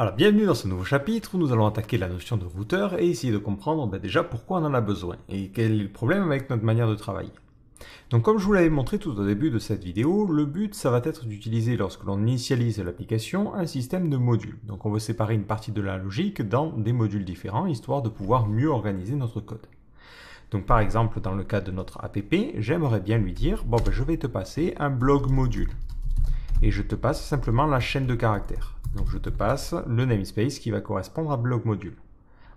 Alors bienvenue dans ce nouveau chapitre où nous allons attaquer la notion de routeur et essayer de comprendre bah, déjà pourquoi on en a besoin et quel est le problème avec notre manière de travailler. Donc comme je vous l'avais montré tout au début de cette vidéo, le but ça va être d'utiliser lorsque l'on initialise l'application un système de modules. Donc on veut séparer une partie de la logique dans des modules différents histoire de pouvoir mieux organiser notre code. Donc par exemple dans le cas de notre app, j'aimerais bien lui dire bon ben, je vais te passer un blog module et je te passe simplement la chaîne de caractères. Donc je te passe le namespace qui va correspondre à blog module.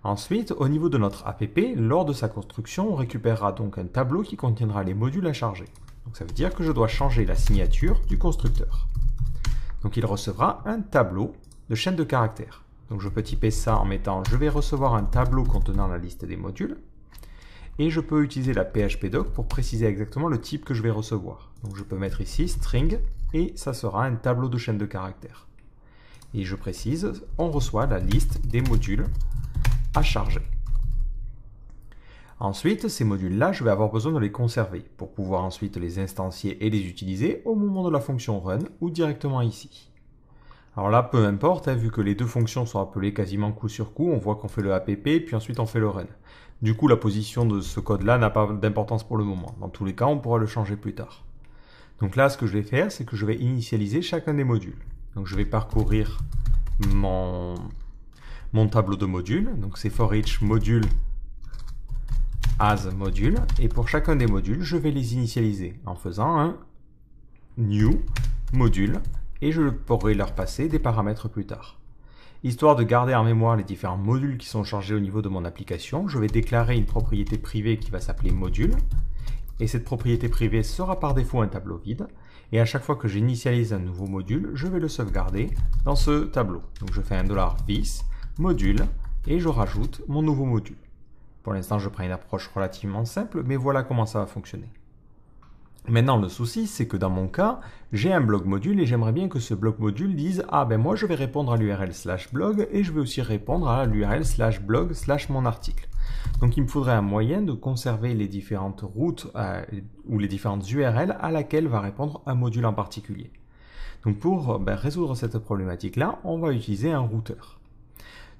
Ensuite, au niveau de notre app, lors de sa construction, on récupérera donc un tableau qui contiendra les modules à charger. Donc ça veut dire que je dois changer la signature du constructeur. Donc il recevra un tableau de chaîne de caractères. Donc je peux typer ça en mettant je vais recevoir un tableau contenant la liste des modules. Et je peux utiliser la phpdoc pour préciser exactement le type que je vais recevoir. Donc je peux mettre ici string et ça sera un tableau de chaîne de caractères et je précise, on reçoit la liste des modules à charger. Ensuite, ces modules-là, je vais avoir besoin de les conserver pour pouvoir ensuite les instancier et les utiliser au moment de la fonction run ou directement ici. Alors là, peu importe, hein, vu que les deux fonctions sont appelées quasiment coup sur coup, on voit qu'on fait le app, puis ensuite on fait le run. Du coup, la position de ce code-là n'a pas d'importance pour le moment. Dans tous les cas, on pourra le changer plus tard. Donc là, ce que je vais faire, c'est que je vais initialiser chacun des modules. Donc je vais parcourir mon, mon tableau de modules. Donc c'est for each module as module. Et pour chacun des modules, je vais les initialiser en faisant un new module et je pourrai leur passer des paramètres plus tard. Histoire de garder en mémoire les différents modules qui sont chargés au niveau de mon application, je vais déclarer une propriété privée qui va s'appeler module. Et cette propriété privée sera par défaut un tableau vide et à chaque fois que j'initialise un nouveau module, je vais le sauvegarder dans ce tableau. Donc je fais un dollar vis, module, et je rajoute mon nouveau module. Pour l'instant, je prends une approche relativement simple, mais voilà comment ça va fonctionner. Maintenant, le souci, c'est que dans mon cas, j'ai un blog module et j'aimerais bien que ce blog module dise « Ah ben moi, je vais répondre à l'URL slash blog et je vais aussi répondre à l'URL slash blog slash mon article ». Donc il me faudrait un moyen de conserver les différentes routes euh, ou les différentes URL à laquelle va répondre un module en particulier. Donc pour euh, ben, résoudre cette problématique-là, on va utiliser un routeur.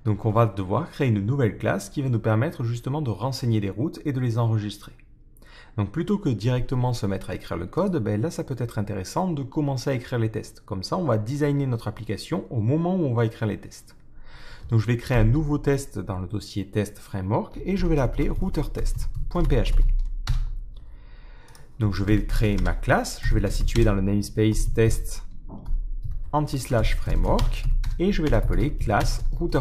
Donc on va devoir créer une nouvelle classe qui va nous permettre justement de renseigner des routes et de les enregistrer. Donc plutôt que directement se mettre à écrire le code, ben, là ça peut être intéressant de commencer à écrire les tests. Comme ça on va designer notre application au moment où on va écrire les tests je vais créer un nouveau test dans le dossier test framework et je vais l'appeler router Donc je vais créer ma classe, je vais la situer dans le namespace test anti-slash framework et je vais l'appeler classe router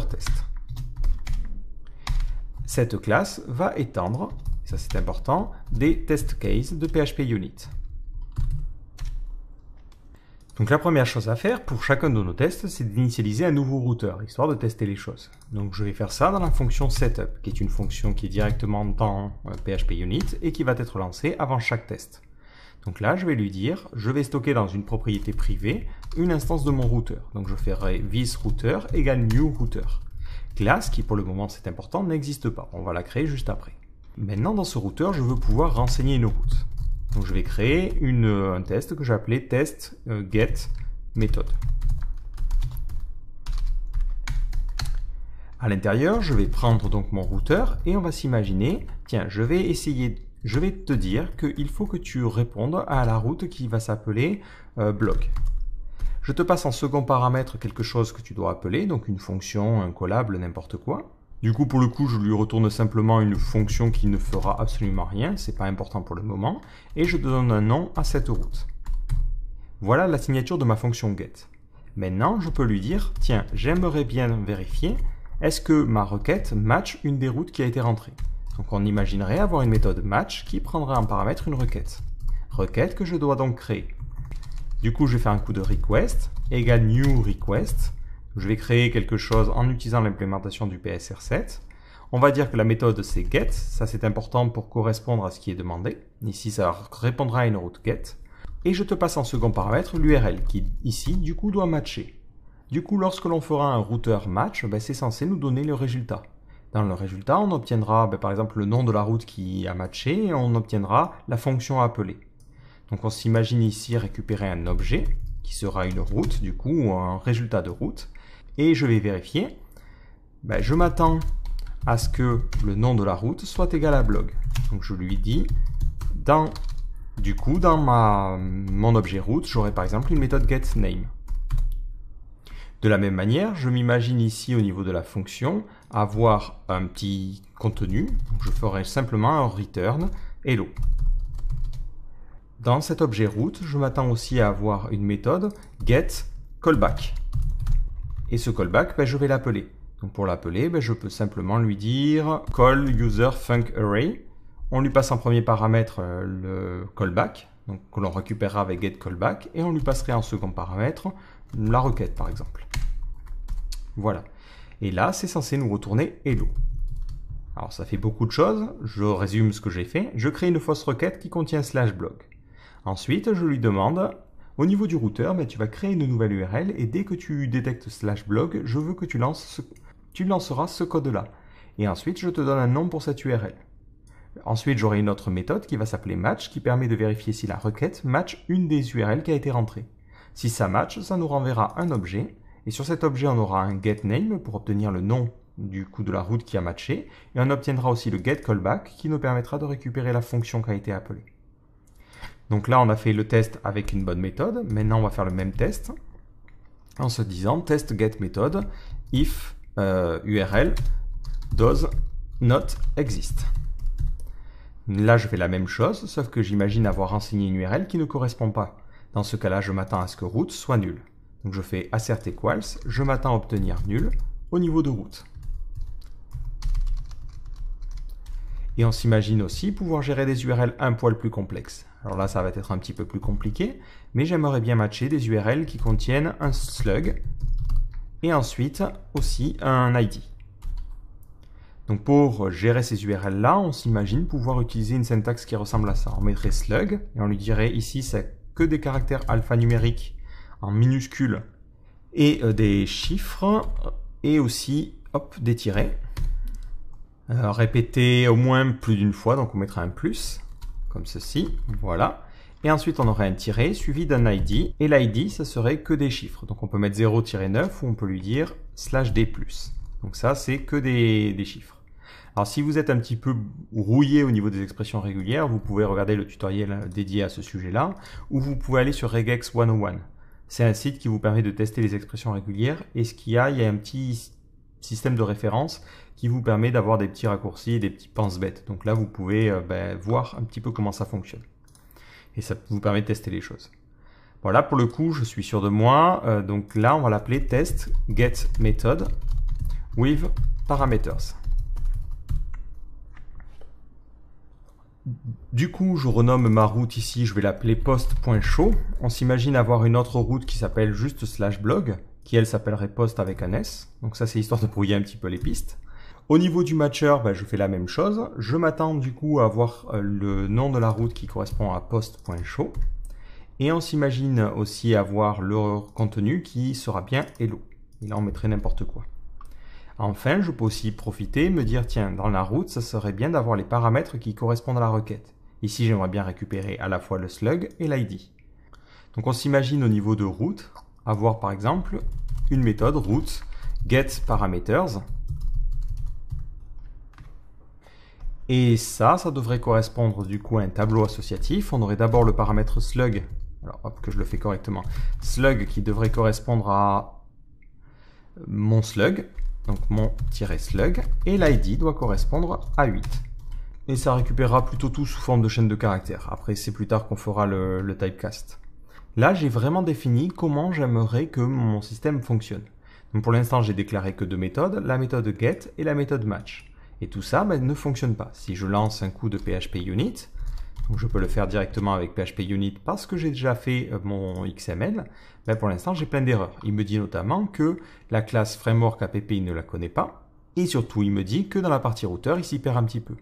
Cette classe va étendre, ça c'est important, des test cases de PHP unit. Donc la première chose à faire pour chacun de nos tests, c'est d'initialiser un nouveau routeur, histoire de tester les choses. Donc je vais faire ça dans la fonction setup, qui est une fonction qui est directement dans euh, PHP Unit et qui va être lancée avant chaque test. Donc là, je vais lui dire, je vais stocker dans une propriété privée une instance de mon routeur. Donc je ferai vis router égale new router. Classe qui pour le moment c'est important n'existe pas, on va la créer juste après. Maintenant dans ce routeur, je veux pouvoir renseigner une route. Donc je vais créer une, euh, un test que j'ai appelé test euh, get méthode. À l'intérieur, je vais prendre donc mon routeur et on va s'imaginer, tiens, je vais essayer, je vais te dire qu'il faut que tu répondes à la route qui va s'appeler euh, blog. Je te passe en second paramètre quelque chose que tu dois appeler, donc une fonction, un collable, n'importe quoi. Du coup, pour le coup, je lui retourne simplement une fonction qui ne fera absolument rien, c'est pas important pour le moment, et je donne un nom à cette route. Voilà la signature de ma fonction get. Maintenant, je peux lui dire, tiens, j'aimerais bien vérifier, est-ce que ma requête match une des routes qui a été rentrée Donc on imaginerait avoir une méthode match qui prendrait en paramètre une requête. Requête que je dois donc créer. Du coup, je vais faire un coup de request, égale new request, je vais créer quelque chose en utilisant l'implémentation du PSR7. On va dire que la méthode c'est get, ça c'est important pour correspondre à ce qui est demandé. Ici ça répondra à une route get. Et je te passe en second paramètre l'URL qui ici du coup doit matcher. Du coup lorsque l'on fera un routeur match, ben, c'est censé nous donner le résultat. Dans le résultat, on obtiendra ben, par exemple le nom de la route qui a matché et on obtiendra la fonction appelée. Donc on s'imagine ici récupérer un objet qui sera une route, du coup, ou un résultat de route et je vais vérifier. Ben, je m'attends à ce que le nom de la route soit égal à blog. Donc je lui dis, dans, du coup, dans mon objet route, j'aurai par exemple une méthode getName. De la même manière, je m'imagine ici au niveau de la fonction avoir un petit contenu. je ferai simplement un return hello. Dans cet objet route, je m'attends aussi à avoir une méthode getCallback ». Et ce callback, ben, je vais l'appeler. Donc pour l'appeler, ben, je peux simplement lui dire call user func array. On lui passe en premier paramètre euh, le callback, donc que l'on récupérera avec get callback, et on lui passerait en second paramètre la requête par exemple. Voilà. Et là, c'est censé nous retourner hello. Alors ça fait beaucoup de choses, je résume ce que j'ai fait. Je crée une fausse requête qui contient slash blog. Ensuite, je lui demande au niveau du routeur, ben, tu vas créer une nouvelle URL et dès que tu détectes slash blog, je veux que tu lances tu lanceras ce code-là. Et ensuite, je te donne un nom pour cette URL. Ensuite, j'aurai une autre méthode qui va s'appeler match, qui permet de vérifier si la requête match une des URL qui a été rentrée. Si ça match, ça nous renverra un objet, et sur cet objet, on aura un getName pour obtenir le nom du coup de la route qui a matché, et on obtiendra aussi le getCallback qui nous permettra de récupérer la fonction qui a été appelée. Donc là, on a fait le test avec une bonne méthode. Maintenant, on va faire le même test en se disant test get méthode if euh, URL does not exist. Là, je fais la même chose, sauf que j'imagine avoir renseigné une URL qui ne correspond pas. Dans ce cas-là, je m'attends à ce que route soit nul. Donc je fais assert equals, je m'attends à obtenir nul au niveau de route. Et on s'imagine aussi pouvoir gérer des URL un poil plus complexes. Alors là, ça va être un petit peu plus compliqué, mais j'aimerais bien matcher des URL qui contiennent un slug et ensuite aussi un ID. Donc pour gérer ces URL-là, on s'imagine pouvoir utiliser une syntaxe qui ressemble à ça. On mettrait slug et on lui dirait ici c'est que des caractères alphanumériques en minuscules et euh, des chiffres et aussi des tirets. Euh, répéter au moins plus d'une fois, donc on mettra un plus, comme ceci, voilà. Et ensuite, on aurait un tiré suivi d'un ID, et l'ID, ça serait que des chiffres. Donc on peut mettre 0-9 ou on peut lui dire slash D+. Donc ça, c'est que des, des chiffres. Alors si vous êtes un petit peu rouillé au niveau des expressions régulières, vous pouvez regarder le tutoriel dédié à ce sujet-là, ou vous pouvez aller sur regex 101. C'est un site qui vous permet de tester les expressions régulières, et ce qu'il y a, il y a un petit système de référence qui vous permet d'avoir des petits raccourcis des petits penses bêtes. Donc là, vous pouvez euh, bah, voir un petit peu comment ça fonctionne. Et ça vous permet de tester les choses. Voilà, pour le coup, je suis sûr de moi. Euh, donc là, on va l'appeler test get method with parameters. Du coup, je renomme ma route ici, je vais l'appeler post.show. On s'imagine avoir une autre route qui s'appelle juste slash blog, qui elle s'appellerait post avec un S. Donc ça, c'est histoire de brouiller un petit peu les pistes. Au niveau du matcher, bah, je fais la même chose. Je m'attends du coup à avoir euh, le nom de la route qui correspond à post.show. Et on s'imagine aussi avoir le contenu qui sera bien hello. Et là, on mettrait n'importe quoi. Enfin, je peux aussi profiter, me dire, tiens, dans la route, ça serait bien d'avoir les paramètres qui correspondent à la requête. Ici, j'aimerais bien récupérer à la fois le slug et l'ID. Donc on s'imagine au niveau de route, avoir par exemple une méthode route get parameters Et ça, ça devrait correspondre du coup à un tableau associatif. On aurait d'abord le paramètre slug. Alors hop, que je le fais correctement. Slug qui devrait correspondre à mon slug. Donc mon-slug. Et l'id doit correspondre à 8 et ça récupérera plutôt tout sous forme de chaîne de caractères. Après, c'est plus tard qu'on fera le, typecast. Là, j'ai vraiment défini comment j'aimerais que mon système fonctionne. Donc pour l'instant, j'ai déclaré que deux méthodes, la méthode get et la méthode match. Et tout ça ben, ne fonctionne pas. Si je lance un coup de PHP Unit, je peux le faire directement avec PHP Unit parce que j'ai déjà fait euh, mon XML, Mais ben, pour l'instant j'ai plein d'erreurs. Il me dit notamment que la classe framework app ne la connaît pas, et surtout il me dit que dans la partie routeur il s'y perd un petit peu.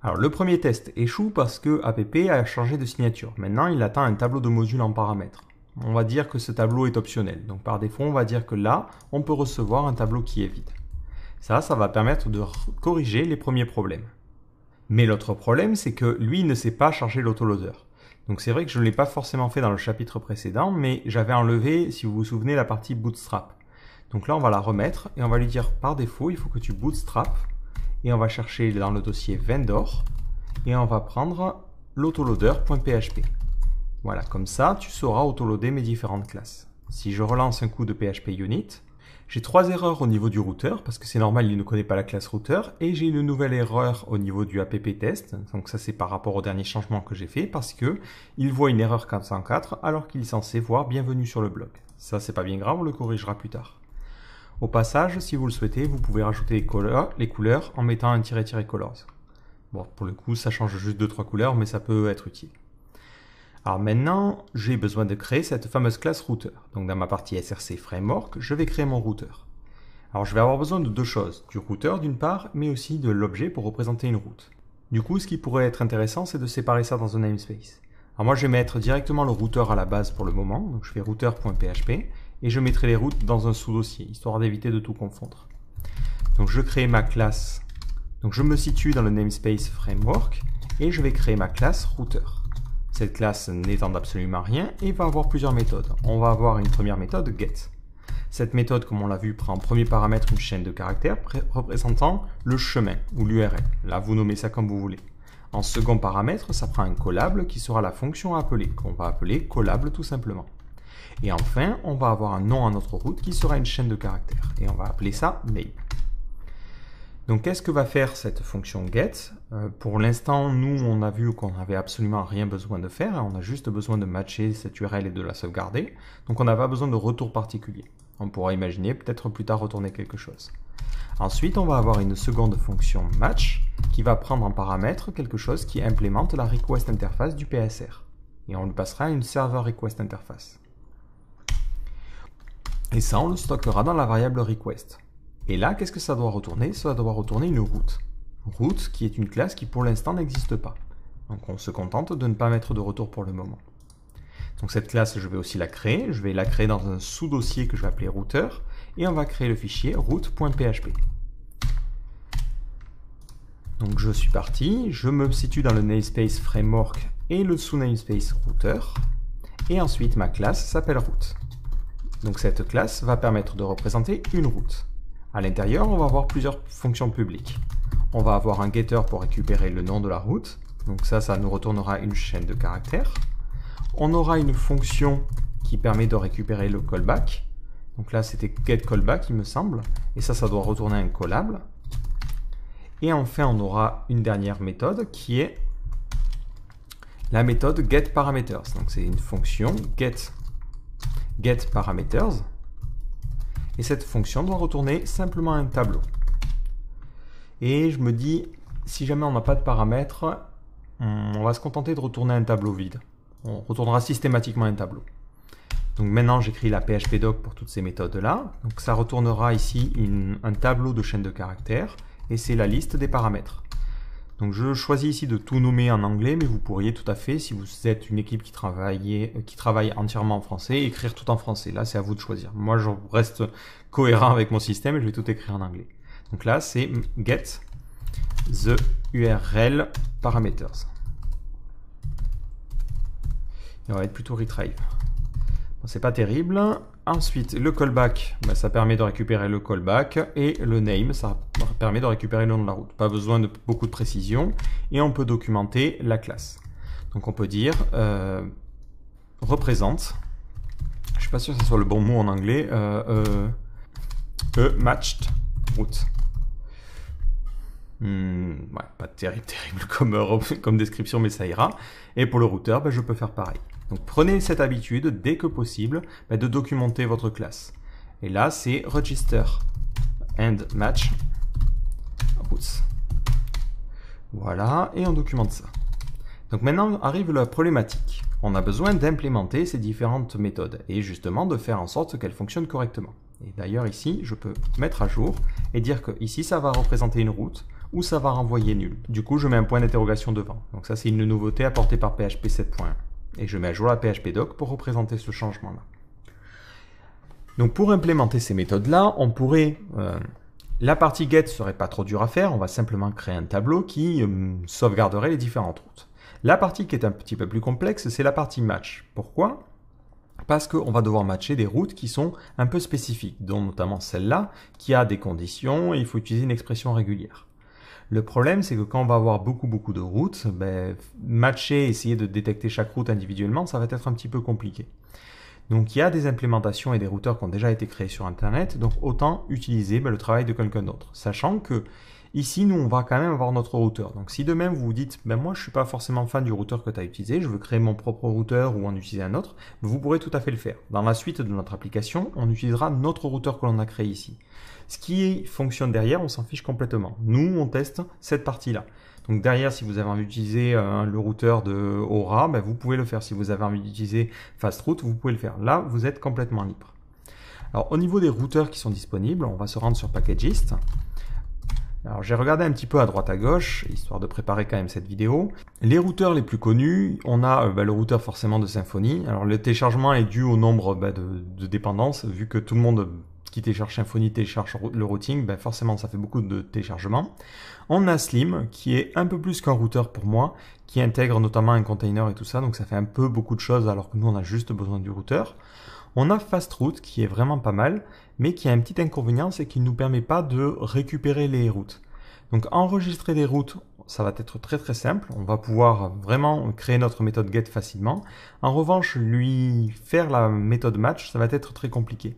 Alors le premier test échoue parce que app a changé de signature. Maintenant il attend un tableau de modules en paramètres. On va dire que ce tableau est optionnel, donc par défaut on va dire que là on peut recevoir un tableau qui est vide. Ça, ça va permettre de corriger les premiers problèmes. Mais l'autre problème, c'est que lui ne sait pas charger l'autoloader. Donc c'est vrai que je ne l'ai pas forcément fait dans le chapitre précédent, mais j'avais enlevé, si vous vous souvenez, la partie bootstrap. Donc là, on va la remettre et on va lui dire par défaut, il faut que tu bootstrap. Et on va chercher dans le dossier vendor et on va prendre l'autoloader.php. Voilà, comme ça, tu sauras autoloader mes différentes classes. Si je relance un coup de PHP unit, j'ai trois erreurs au niveau du routeur, parce que c'est normal, il ne connaît pas la classe routeur, et j'ai une nouvelle erreur au niveau du app test, donc ça c'est par rapport au dernier changement que j'ai fait, parce que il voit une erreur 404 alors qu'il est censé voir bienvenue sur le blog. Ça c'est pas bien grave, on le corrigera plus tard. Au passage, si vous le souhaitez, vous pouvez rajouter les couleurs, en mettant un tiret-tiret colors. Bon, pour le coup, ça change juste 2-3 couleurs, mais ça peut être utile. Alors maintenant, j'ai besoin de créer cette fameuse classe Router. Donc dans ma partie SRC Framework, je vais créer mon routeur. Alors je vais avoir besoin de deux choses, du routeur d'une part, mais aussi de l'objet pour représenter une route. Du coup, ce qui pourrait être intéressant, c'est de séparer ça dans un namespace. Alors moi, je vais mettre directement le routeur à la base pour le moment, donc je fais routeur.php, et je mettrai les routes dans un sous-dossier, histoire d'éviter de tout confondre. Donc je crée ma classe, donc je me situe dans le namespace framework, et je vais créer ma classe routeur. Cette classe n'étend absolument rien, et va avoir plusieurs méthodes. On va avoir une première méthode, get. Cette méthode, comme on l'a vu, prend en premier paramètre une chaîne de caractères représentant le chemin ou l'URL. Là, vous nommez ça comme vous voulez. En second paramètre, ça prend un collable qui sera la fonction à appeler, qu'on va appeler collable tout simplement. Et enfin, on va avoir un nom à notre route qui sera une chaîne de caractères, et on va appeler ça name. Donc qu'est-ce que va faire cette fonction get euh, Pour l'instant, nous, on a vu qu'on n'avait absolument rien besoin de faire, on a juste besoin de matcher cette URL et de la sauvegarder, donc on n'a pas besoin de retour particulier. On pourra imaginer peut-être plus tard retourner quelque chose. Ensuite, on va avoir une seconde fonction match qui va prendre en paramètre quelque chose qui implémente la request interface du PSR. Et on le passera à une server request interface. Et ça, on le stockera dans la variable request. Et là, qu'est-ce que ça doit retourner Ça doit retourner une route. Route qui est une classe qui pour l'instant n'existe pas. Donc on se contente de ne pas mettre de retour pour le moment. Donc cette classe, je vais aussi la créer. Je vais la créer dans un sous-dossier que je vais appeler router. Et on va créer le fichier route.php. Donc je suis parti, je me situe dans le namespace framework et le sous-namespace router. Et ensuite ma classe s'appelle route. Donc cette classe va permettre de représenter une route. À l'intérieur, on va avoir plusieurs fonctions publiques. On va avoir un getter pour récupérer le nom de la route. Donc ça, ça nous retournera une chaîne de caractères. On aura une fonction qui permet de récupérer le callback. Donc là, c'était getCallback, il me semble. Et ça, ça doit retourner un collable. Et enfin, on aura une dernière méthode qui est la méthode getParameters. Donc c'est une fonction get, getParameters et cette fonction doit retourner simplement un tableau. Et je me dis, si jamais on n'a pas de paramètres, hmm, on va se contenter de retourner un tableau vide. On retournera systématiquement un tableau. Donc maintenant, j'écris la PHP doc pour toutes ces méthodes-là. Donc ça retournera ici un tableau de chaîne de caractères, et c'est la liste des paramètres je choisis ici de tout nommer en anglais, mais vous pourriez tout à fait, si vous êtes une équipe qui, travaille, euh, qui travaille entièrement en français, écrire tout en français. Là, c'est à vous de choisir. Moi, je reste cohérent avec mon système et je vais tout écrire en anglais. Donc là, c'est get the URL parameters. Et on va être plutôt retrieve. Bon, c'est pas terrible. Ensuite, le callback, bah, ça permet de récupérer le callback. Et le name, ça permet de récupérer le nom de la route. Pas besoin de beaucoup de précision. Et on peut documenter la classe. Donc on peut dire euh, représente. Je suis pas sûr que ce soit le bon mot en anglais. Euh, a euh, euh, matched route. Hmm, pas terrible, terrible comme, euh, comme, description, mais ça ira. Et pour le routeur, bah, je peux faire pareil. Donc prenez cette habitude, dès que possible, bah, de documenter votre classe. Et là, c'est register and match. Oh, voilà, et on documente ça. Donc maintenant arrive la problématique. On a besoin d'implémenter ces différentes méthodes et justement de faire en sorte qu'elles fonctionnent correctement. Et d'ailleurs ici, je peux mettre à jour et dire que ici ça va représenter une route, ou ça va renvoyer nul. Du coup, je mets un point d'interrogation devant. Donc ça, c'est une nouveauté apportée par PHP 7.1. Et je mets à jour la PHP doc pour représenter ce changement-là. Donc pour implémenter ces méthodes-là, on pourrait... Euh, la partie get serait pas trop dure à faire, on va simplement créer un tableau qui euh, sauvegarderait les différentes routes. La partie qui est un petit peu plus complexe, c'est la partie match. Pourquoi parce qu'on va devoir matcher des routes qui sont un peu spécifiques, dont notamment celle-là, qui a des conditions et il faut utiliser une expression régulière. Le problème, c'est que quand on va avoir beaucoup, beaucoup de routes, ben, matcher, essayer de détecter chaque route individuellement, ça va être un petit peu compliqué. Donc il y a des implémentations et des routeurs qui ont déjà été créés sur Internet, donc autant utiliser ben, le travail de quelqu'un d'autre, sachant que Ici, nous, on va quand même avoir notre routeur. Donc si demain vous vous dites, ben moi je suis pas forcément fan du routeur que tu as utilisé, je veux créer mon propre routeur ou en utiliser un autre, ben, vous pourrez tout à fait le faire. Dans la suite de notre application, on utilisera notre routeur que l'on a créé ici. Ce qui fonctionne derrière, on s'en fiche complètement. Nous, on teste cette partie-là. Donc derrière, si vous avez envie d'utiliser euh, le routeur de Aura, ben, vous pouvez le faire. Si vous avez envie d'utiliser FastRoute, vous pouvez le faire. Là, vous êtes complètement libre. Alors au niveau des routeurs qui sont disponibles, on va se rendre sur Packagist. Alors j'ai regardé un petit peu à droite à gauche, histoire de préparer quand même cette vidéo. Les routeurs les plus connus, on a euh, bah, le routeur forcément de Symfony. Alors le téléchargement est dû au nombre bah, de, dépendances, vu que tout le monde qui télécharge Symfony télécharge le routing, bah, forcément ça fait beaucoup de téléchargements. On a Slim, qui est un peu plus qu'un routeur pour moi, qui intègre notamment un container et tout ça, donc ça fait un peu beaucoup de choses alors que nous on a juste besoin du routeur. On a Fastroute qui est vraiment pas mal, mais qui a un petit inconvénient, c'est qu'il ne nous permet pas de récupérer les routes. Donc enregistrer des routes, ça va être très très simple, on va pouvoir vraiment créer notre méthode get facilement. En revanche, lui faire la méthode match, ça va être très compliqué.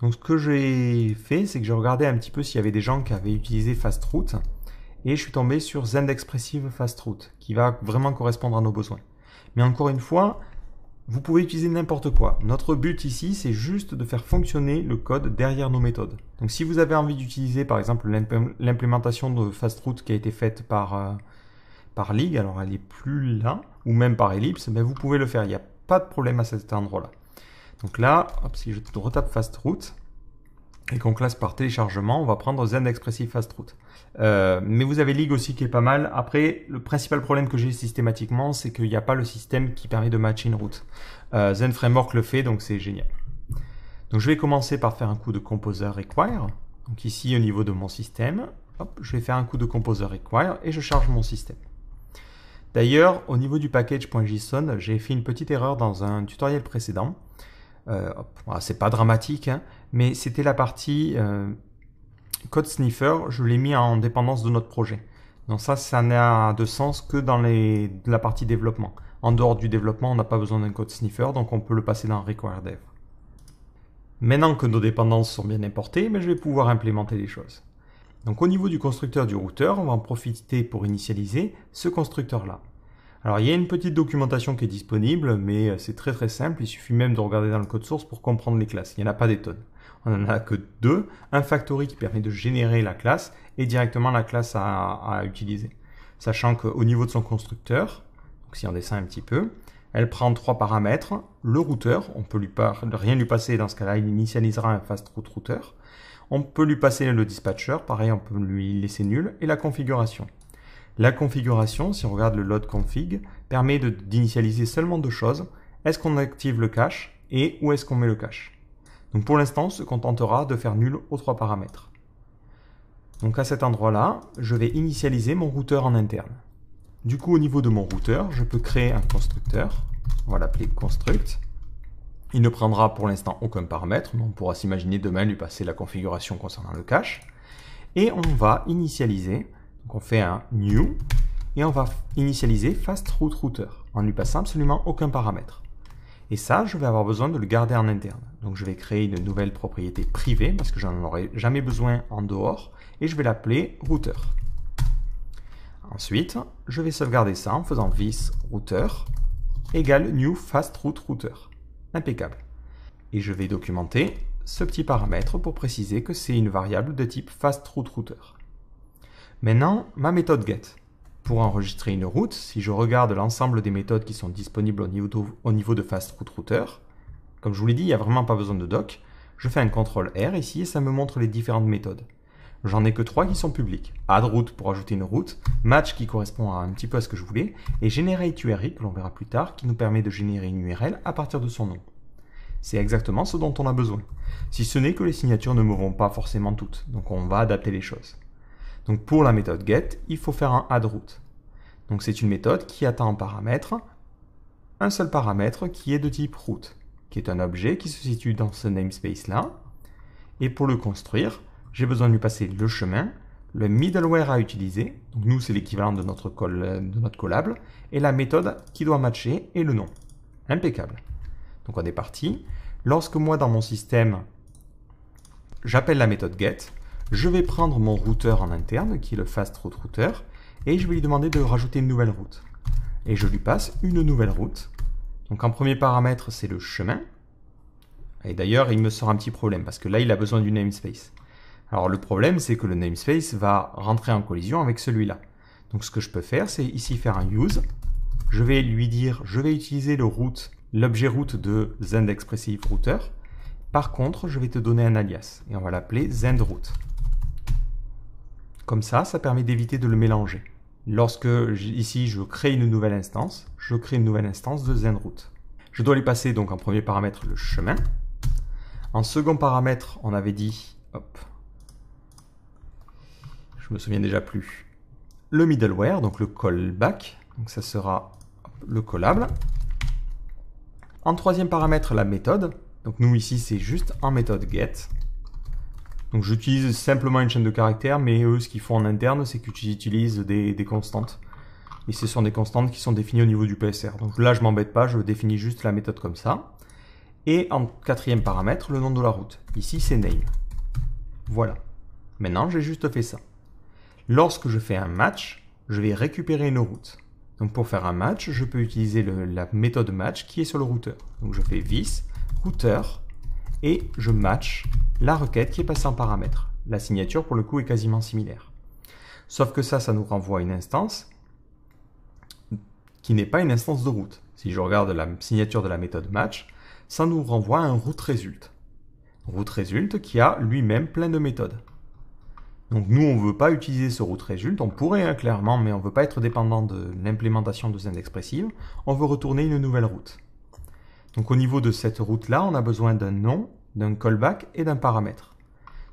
Donc ce que j'ai fait, c'est que j'ai regardé un petit peu s'il y avait des gens qui avaient utilisé FastRoute, et je suis tombé sur Zend Expressive FastRoute, qui va vraiment correspondre à nos besoins. Mais encore une fois, vous pouvez utiliser n'importe quoi. Notre but ici, c'est juste de faire fonctionner le code derrière nos méthodes. Donc si vous avez envie d'utiliser par exemple l'implémentation de FastRoute qui a été faite par, euh, par League, alors elle est plus là, ou même par Ellipse, ben, vous pouvez le faire. Il n'y a pas de problème à cet endroit-là. Donc là, hop, si je retape FastRoute, et qu'on classe par téléchargement, on va prendre Zen Expressive Fast Route. Euh, mais vous avez League aussi qui est pas mal. Après, le principal problème que j'ai systématiquement, c'est qu'il n'y a pas le système qui permet de matcher une route. Euh, Zen Framework le fait, donc c'est génial. Donc je vais commencer par faire un coup de Composer Require. Donc ici, au niveau de mon système, je vais faire un coup de Composer Require et je charge mon système. D'ailleurs, au niveau du package.json, j'ai fait une petite erreur dans un tutoriel précédent. Euh, c'est pas dramatique, hein, mais c'était la partie euh, code sniffer, je l'ai mis en dépendance de notre projet. Donc ça, ça n'a de sens que dans la partie développement. En dehors du développement, on n'a pas besoin d'un code sniffer, donc on peut le passer dans require dev. Maintenant que nos dépendances sont bien importées, mais ben, je vais pouvoir implémenter des choses. Donc au niveau du constructeur du routeur, on va en profiter pour initialiser ce constructeur-là. Alors il y a une petite documentation qui est disponible, mais euh, c'est très très simple, il suffit même de regarder dans le code source pour comprendre les classes, il n'y en a pas des tonnes. On n'en a que deux, un factory qui permet de générer la classe et directement la classe à, utiliser. Sachant qu'au niveau de son constructeur, si on descend un petit peu, elle prend trois paramètres, le routeur, on peut lui rien lui passer, dans ce cas-là il initialisera un fast route router, on peut lui passer le dispatcher, pareil on peut lui laisser nul, et la configuration. La configuration, si on regarde le load config, permet d'initialiser seulement deux choses. Est-ce qu'on active le cache et où est-ce qu'on met le cache Donc pour l'instant, on se contentera de faire nul aux trois paramètres. Donc à cet endroit-là, je vais initialiser mon routeur en interne. Du coup, au niveau de mon routeur, je peux créer un constructeur. On va l'appeler construct. Il ne prendra pour l'instant aucun paramètre, mais on pourra s'imaginer demain lui passer la configuration concernant le cache. Et on va initialiser donc on fait un new et on va initialiser fast route router en lui passant absolument aucun paramètre. Et ça, je vais avoir besoin de le garder en interne. Donc je vais créer une nouvelle propriété privée parce que je n'en aurai jamais besoin en dehors et je vais l'appeler router. Ensuite, je vais sauvegarder ça en faisant vis router égale new fast route router. Impeccable. Et je vais documenter ce petit paramètre pour préciser que c'est une variable de type fast route router. Maintenant, ma méthode get. Pour enregistrer une route, si je regarde l'ensemble des méthodes qui sont disponibles au niveau de FastRouteRouter, comme je vous l'ai dit, il n'y a vraiment pas besoin de doc, je fais un CTRL R ici et ça me montre les différentes méthodes. J'en ai que trois qui sont publiques. AddRoute pour ajouter une route, match qui correspond à un petit peu à ce que je voulais, et GenerateURI, que l'on verra plus tard, qui nous permet de générer une URL à partir de son nom. C'est exactement ce dont on a besoin. Si ce n'est que les signatures ne me pas forcément toutes, donc on va adapter les choses. Donc pour la méthode get, il faut faire un add route. Donc c'est une méthode qui atteint en paramètre un seul paramètre qui est de type root, qui est un objet qui se situe dans ce namespace là. Et pour le construire, j'ai besoin de lui passer le chemin, le middleware à utiliser, donc nous c'est l'équivalent de, notre de notre collable, et la méthode qui doit matcher est le nom. Impeccable. Donc on est parti. Lorsque moi dans mon système, j'appelle la méthode get, je vais prendre mon routeur en interne, qui est le fast router, et je vais lui demander de rajouter une nouvelle route. Et je lui passe une nouvelle route. Donc en premier paramètre, c'est le chemin. Et d'ailleurs, il me sort un petit problème, parce que là, il a besoin du namespace. Alors le problème, c'est que le namespace va rentrer en collision avec celui-là. Donc ce que je peux faire, c'est ici faire un use. Je vais lui dire, je vais utiliser le route, l'objet route de Zend Router. Par contre, je vais te donner un alias, et on va l'appeler ZendRoute. Comme ça, ça permet d'éviter de le mélanger. Lorsque ici je crée une nouvelle instance, je crée une nouvelle instance de ZenRoute. Je dois lui passer donc en premier paramètre le chemin. En second paramètre, on avait dit, hop, je me souviens déjà plus, le middleware, donc le callback, donc ça sera le collable. En troisième paramètre, la méthode, donc nous ici c'est juste en méthode get. Donc j'utilise simplement une chaîne de caractères, mais eux, ce qu'ils font en interne, c'est qu'ils utilisent des, constantes. Et ce sont des constantes qui sont définies au niveau du PSR. Donc là, je m'embête pas, je définis juste la méthode comme ça. Et en quatrième paramètre, le nom de la route. Ici, c'est name. Voilà. Maintenant, j'ai juste fait ça. Lorsque je fais un match, je vais récupérer une route. Donc pour faire un match, je peux utiliser la méthode match qui est sur le routeur. Donc je fais vis, routeur, et je match la requête qui est passée en paramètre. La signature, pour le coup, est quasiment similaire. Sauf que ça, ça nous renvoie une instance qui n'est pas une instance de route. Si je regarde la signature de la méthode match, ça nous renvoie un route résulte Route résulte qui a lui-même plein de méthodes. Donc nous, on ne veut pas utiliser ce route résulte. on pourrait hein, clairement, mais on ne veut pas être dépendant de l'implémentation de index expressive, on veut retourner une nouvelle route. Donc au niveau de cette route-là, on a besoin d'un nom d'un callback et d'un paramètre.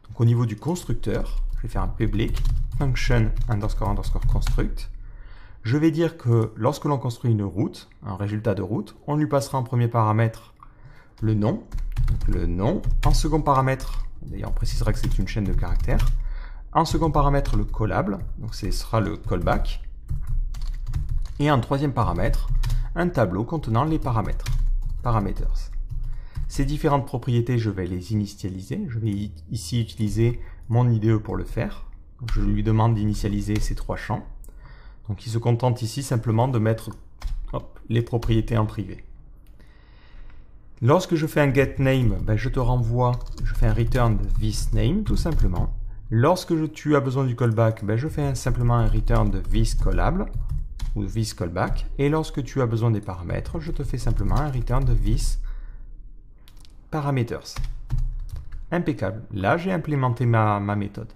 Donc au niveau du constructeur, je vais faire un public function underscore underscore construct. Je vais dire que lorsque l'on construit une route, un résultat de route, on lui passera en premier paramètre le nom, le nom, en second paramètre, d'ailleurs on précisera que c'est une chaîne de caractères, en second paramètre le collable, donc ce sera le callback, et en troisième paramètre, un tableau contenant les paramètres, parameters. Ces différentes propriétés, je vais les initialiser. Je vais ici utiliser mon IDE pour le faire. Je lui demande d'initialiser ces trois champs. Donc il se contente ici simplement de mettre les propriétés en privé. Lorsque je fais un getName, ben, je te renvoie, je fais un return de name, tout simplement. Lorsque tu as besoin du callback, ben, je fais simplement un return de thisCallable ou thisCallback. Et lorsque tu as besoin des paramètres, je te fais simplement un return de vis parameters. Impeccable. Là, j'ai implémenté ma, méthode.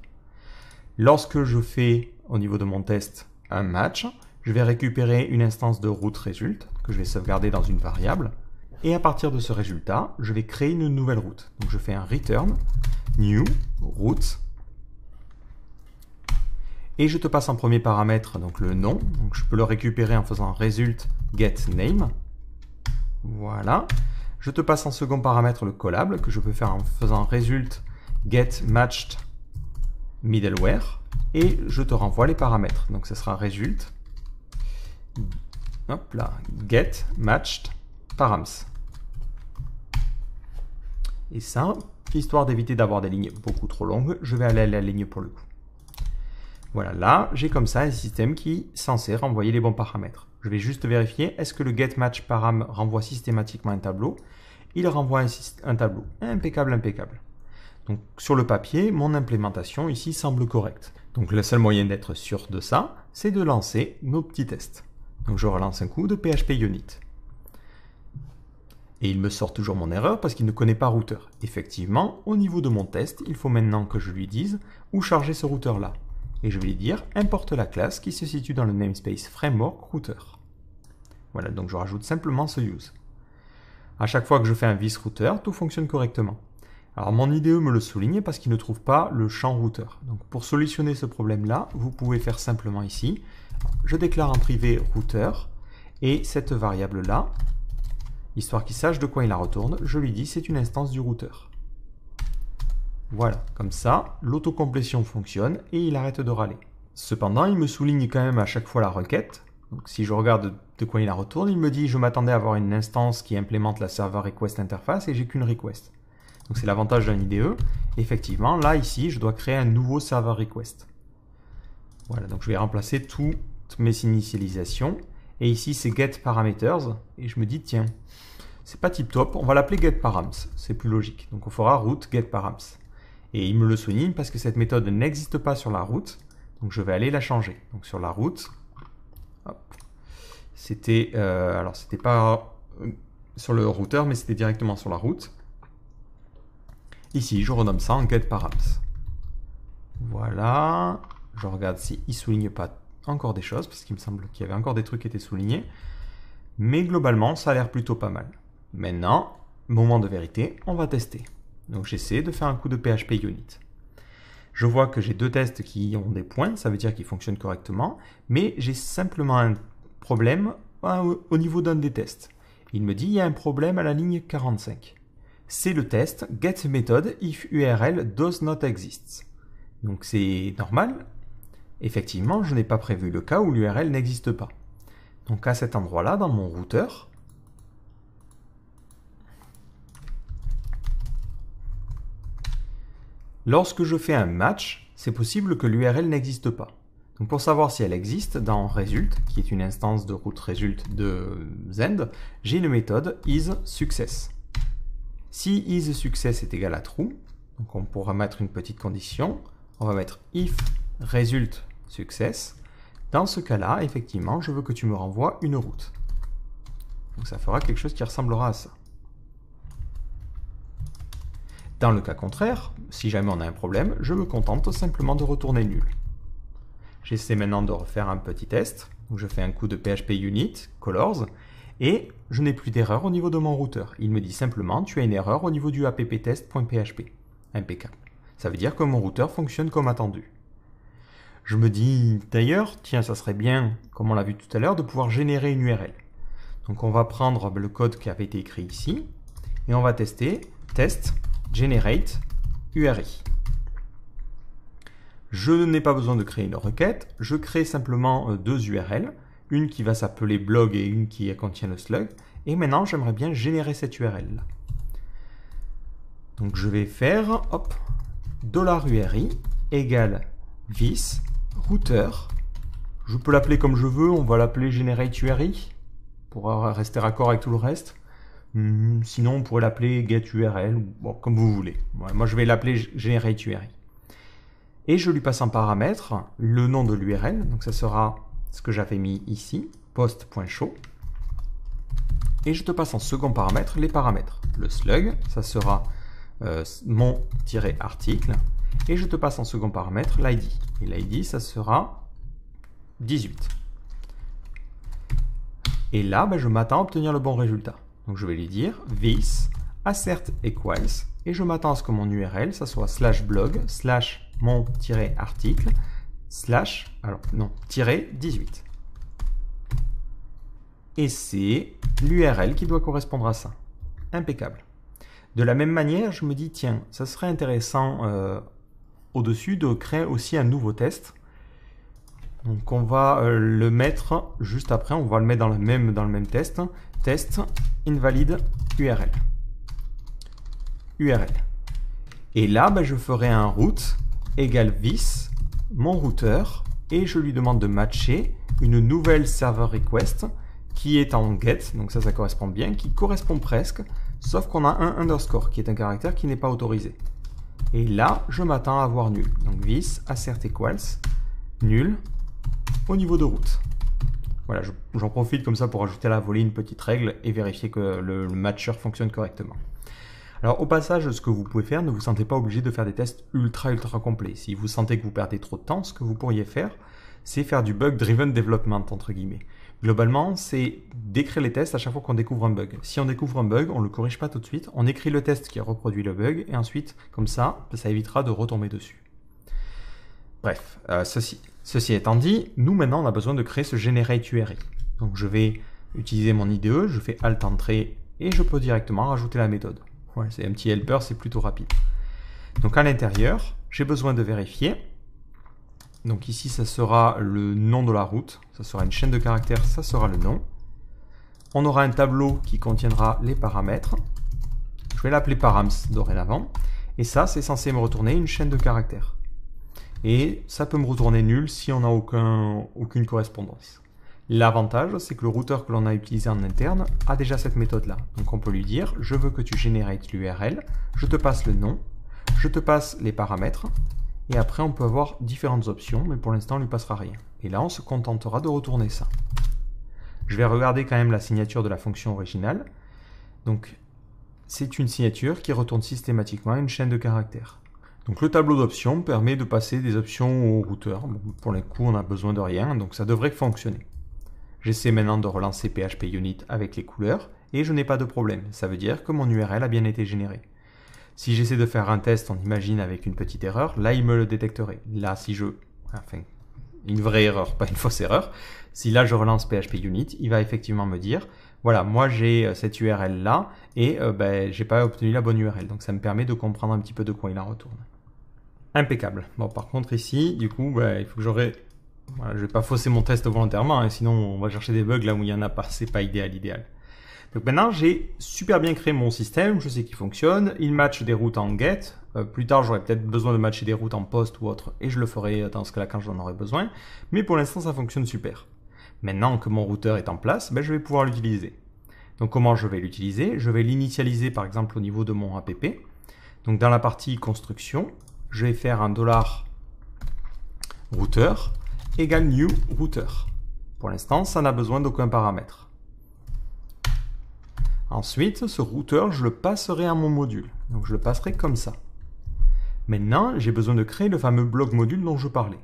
Lorsque je fais, au niveau de mon test, un match, je vais récupérer une instance de route result que je vais sauvegarder dans une variable. Et à partir de ce résultat, je vais créer une nouvelle route. Donc je fais un return new route. Et je te passe en premier paramètre donc le nom. Donc je peux le récupérer en faisant result get Voilà. Je te passe en second paramètre le collable, que je peux faire en faisant result get matched middleware et je te renvoie les paramètres. Donc ce sera result hop là, get matched params. Et ça, histoire d'éviter d'avoir des lignes beaucoup trop longues, je vais aller à la ligne pour le coup. Voilà, là, j'ai comme ça un système qui est censé renvoyer les bons paramètres. Je vais juste vérifier, est-ce que le getMatchParam renvoie systématiquement un tableau il renvoie un, tableau. Impeccable, impeccable. Donc sur le papier, mon implémentation ici semble correcte. Donc le seul moyen d'être sûr de ça, c'est de lancer nos petits tests. Donc je relance un coup de PHP Unit. Et il me sort toujours mon erreur parce qu'il ne connaît pas routeur. Effectivement, au niveau de mon test, il faut maintenant que je lui dise où charger ce routeur-là. Et je vais lui dire importe la classe qui se situe dans le namespace framework Router. Voilà, donc je rajoute simplement ce use. À chaque fois que je fais un vice routeur, tout fonctionne correctement. Alors mon IDE me le souligne parce qu'il ne trouve pas le champ routeur. Donc pour solutionner ce problème-là, vous pouvez faire simplement ici, je déclare en privé routeur, et cette variable-là, histoire qu'il sache de quoi il la retourne, je lui dis c'est une instance du routeur. Voilà, comme ça, l'autocomplétion fonctionne et il arrête de râler. Cependant, il me souligne quand même à chaque fois la requête. Donc si je regarde de quoi il la retourne. Il me dit je m'attendais à avoir une instance qui implémente la server request interface et j'ai qu'une request. Donc c'est l'avantage d'un IDE. Effectivement, là ici, je dois créer un nouveau server request. Voilà, donc je vais remplacer toutes mes initialisations. Et ici, c'est get parameters. Et je me dis, tiens, c'est pas tip top, on va l'appeler get params. C'est plus logique. Donc on fera route get params. Et il me le souligne parce que cette méthode n'existe pas sur la route. Donc je vais aller la changer. Donc sur la route, hop, c'était, euh, alors c'était pas euh, sur le routeur, mais c'était directement sur la route. Ici, je renomme ça en get params. Voilà. Je regarde s'il si ne souligne pas encore des choses, parce qu'il me semble qu'il y avait encore des trucs qui étaient soulignés. Mais globalement, ça a l'air plutôt pas mal. Maintenant, moment de vérité, on va tester. Donc j'essaie de faire un coup de PHP unit. Je vois que j'ai deux tests qui ont des points, ça veut dire qu'ils fonctionnent correctement, mais j'ai simplement un Problème hein, au niveau d'un des tests. Il me dit il y a un problème à la ligne 45. C'est le test get method if URL does not exist. Donc c'est normal. Effectivement, je n'ai pas prévu le cas où l'URL n'existe pas. Donc à cet endroit-là, dans mon routeur, lorsque je fais un match, c'est possible que l'URL n'existe pas. Donc pour savoir si elle existe, dans result, qui est une instance de route result de Zend, j'ai une méthode isSuccess. Si isSuccess est égal à true, donc on pourra mettre une petite condition, on va mettre if success. Dans ce cas-là, effectivement, je veux que tu me renvoies une route. Donc ça fera quelque chose qui ressemblera à ça. Dans le cas contraire, si jamais on a un problème, je me contente simplement de retourner nul. J'essaie maintenant de refaire un petit test. je fais un coup de PHP unit, colors, et je n'ai plus d'erreur au niveau de mon routeur. Il me dit simplement tu as une erreur au niveau du apptest.php. Impeccable. Ça veut dire que mon routeur fonctionne comme attendu. Je me dis d'ailleurs, tiens, ça serait bien, comme on l'a vu tout à l'heure, de pouvoir générer une URL. Donc on va prendre le code qui avait été écrit ici, et on va tester test generate URI. Je n'ai pas besoin de créer une requête, je crée simplement euh, deux URL, une qui va s'appeler blog et une qui contient le slug, et maintenant j'aimerais bien générer cette URL. Donc je vais faire hop, $URI égale vis router. Je peux l'appeler comme je veux, on va l'appeler generate URI pour rester raccord avec tout le reste. Hmm, sinon, on pourrait l'appeler get URL, comme vous voulez. moi, je vais l'appeler generate URI et je lui passe en paramètre, le nom de l'URL, donc ça sera ce que j'avais mis ici, post.show, et je te passe en second paramètre les paramètres. Le slug, ça sera euh, mon mon-article, et je te passe en second paramètre l'ID, et l'ID, ça sera 18. Et là, ben, je m'attends à obtenir le bon résultat. Donc je vais lui dire this assert equals, et je m'attends à ce que mon URL, ça soit slash blog, slash mon-article slash, alors non, tiré 18. Et c'est l'URL qui doit correspondre à ça. Impeccable. De la même manière, je me dis, tiens, ça serait intéressant euh, au-dessus de créer aussi un nouveau test. Donc on va euh, le mettre juste après, on va le mettre dans le même, dans le même test. Test invalide URL. URL. Et là, ben, je ferai un route égale vis, mon routeur, et je lui demande de matcher une nouvelle serveur request qui est en get, donc ça, ça correspond bien, qui correspond presque, sauf qu'on a un underscore qui est un caractère qui n'est pas autorisé. Et là, je m'attends à avoir nul. Donc vis assert equals nul au niveau de route. Voilà, j'en profite comme ça pour ajouter à la volée une petite règle et vérifier que le matcher fonctionne correctement. Alors au passage, ce que vous pouvez faire, ne vous sentez pas obligé de faire des tests ultra ultra complets. Si vous sentez que vous perdez trop de temps, ce que vous pourriez faire, c'est faire du bug driven development entre guillemets. Globalement, c'est d'écrire les tests à chaque fois qu'on découvre un bug. Si on découvre un bug, on ne le corrige pas tout de suite, on écrit le test qui a reproduit le bug, et ensuite, comme ça, ça évitera de retomber dessus. Bref, euh, ceci, ceci étant dit, nous maintenant, on a besoin de créer ce generate Donc je vais utiliser mon IDE, je fais Alt-Entrée, et je peux directement rajouter la méthode c'est un petit helper, c'est plutôt rapide. Donc à l'intérieur, j'ai besoin de vérifier. Donc ici, ça sera le nom de la route, ça sera une chaîne de caractères, ça sera le nom. On aura un tableau qui contiendra les paramètres. Je vais l'appeler params dorénavant. Et ça, c'est censé me retourner une chaîne de caractères. Et ça peut me retourner nul si on n'a aucune correspondance. L'avantage, c'est que le routeur que l'on a utilisé en interne a déjà cette méthode-là. Donc on peut lui dire, je veux que tu générites l'URL, je te passe le nom, je te passe les paramètres, et après on peut avoir différentes options, mais pour l'instant on lui passera rien. Et là on se contentera de retourner ça. Je vais regarder quand même la signature de la fonction originale. Donc c'est une signature qui retourne systématiquement une chaîne de caractères. Donc le tableau d'options permet de passer des options au routeur. pour les coups on n'a besoin de rien, donc ça devrait fonctionner. J'essaie maintenant de relancer PHP Unit avec les couleurs et je n'ai pas de problème. Ça veut dire que mon URL a bien été généré. Si j'essaie de faire un test, on imagine avec une petite erreur, là il me le détecterait. Là, si je... Enfin, une vraie erreur, pas une fausse erreur. Si là je relance PHP Unit, il va effectivement me dire, voilà, moi j'ai euh, cette URL là et je euh, ben, j'ai pas obtenu la bonne URL. Donc ça me permet de comprendre un petit peu de quoi il en retourne. Impeccable. Bon, par contre ici, du coup, ben, il faut que j'aurai je ne vais pas fausser mon test volontairement, hein, sinon on va chercher des bugs là où il y en a pas, c'est pas idéal, idéal. Donc maintenant j'ai super bien créé mon système, je sais qu'il fonctionne, il match des routes en get, euh, plus tard j'aurai peut-être besoin de matcher des routes en post ou autre, et je le ferai euh, dans ce cas-là quand j'en aurai besoin, mais pour l'instant ça fonctionne super. Maintenant que mon routeur est en place, ben, je vais pouvoir l'utiliser. Donc comment je vais l'utiliser Je vais l'initialiser par exemple au niveau de mon app. Donc dans la partie construction, je vais faire un dollar routeur égale new router. Pour l'instant, ça n'a besoin d'aucun paramètre. Ensuite, ce Router, je le passerai à mon module. Donc je le passerai comme ça. Maintenant, j'ai besoin de créer le fameux bloc module dont je parlais.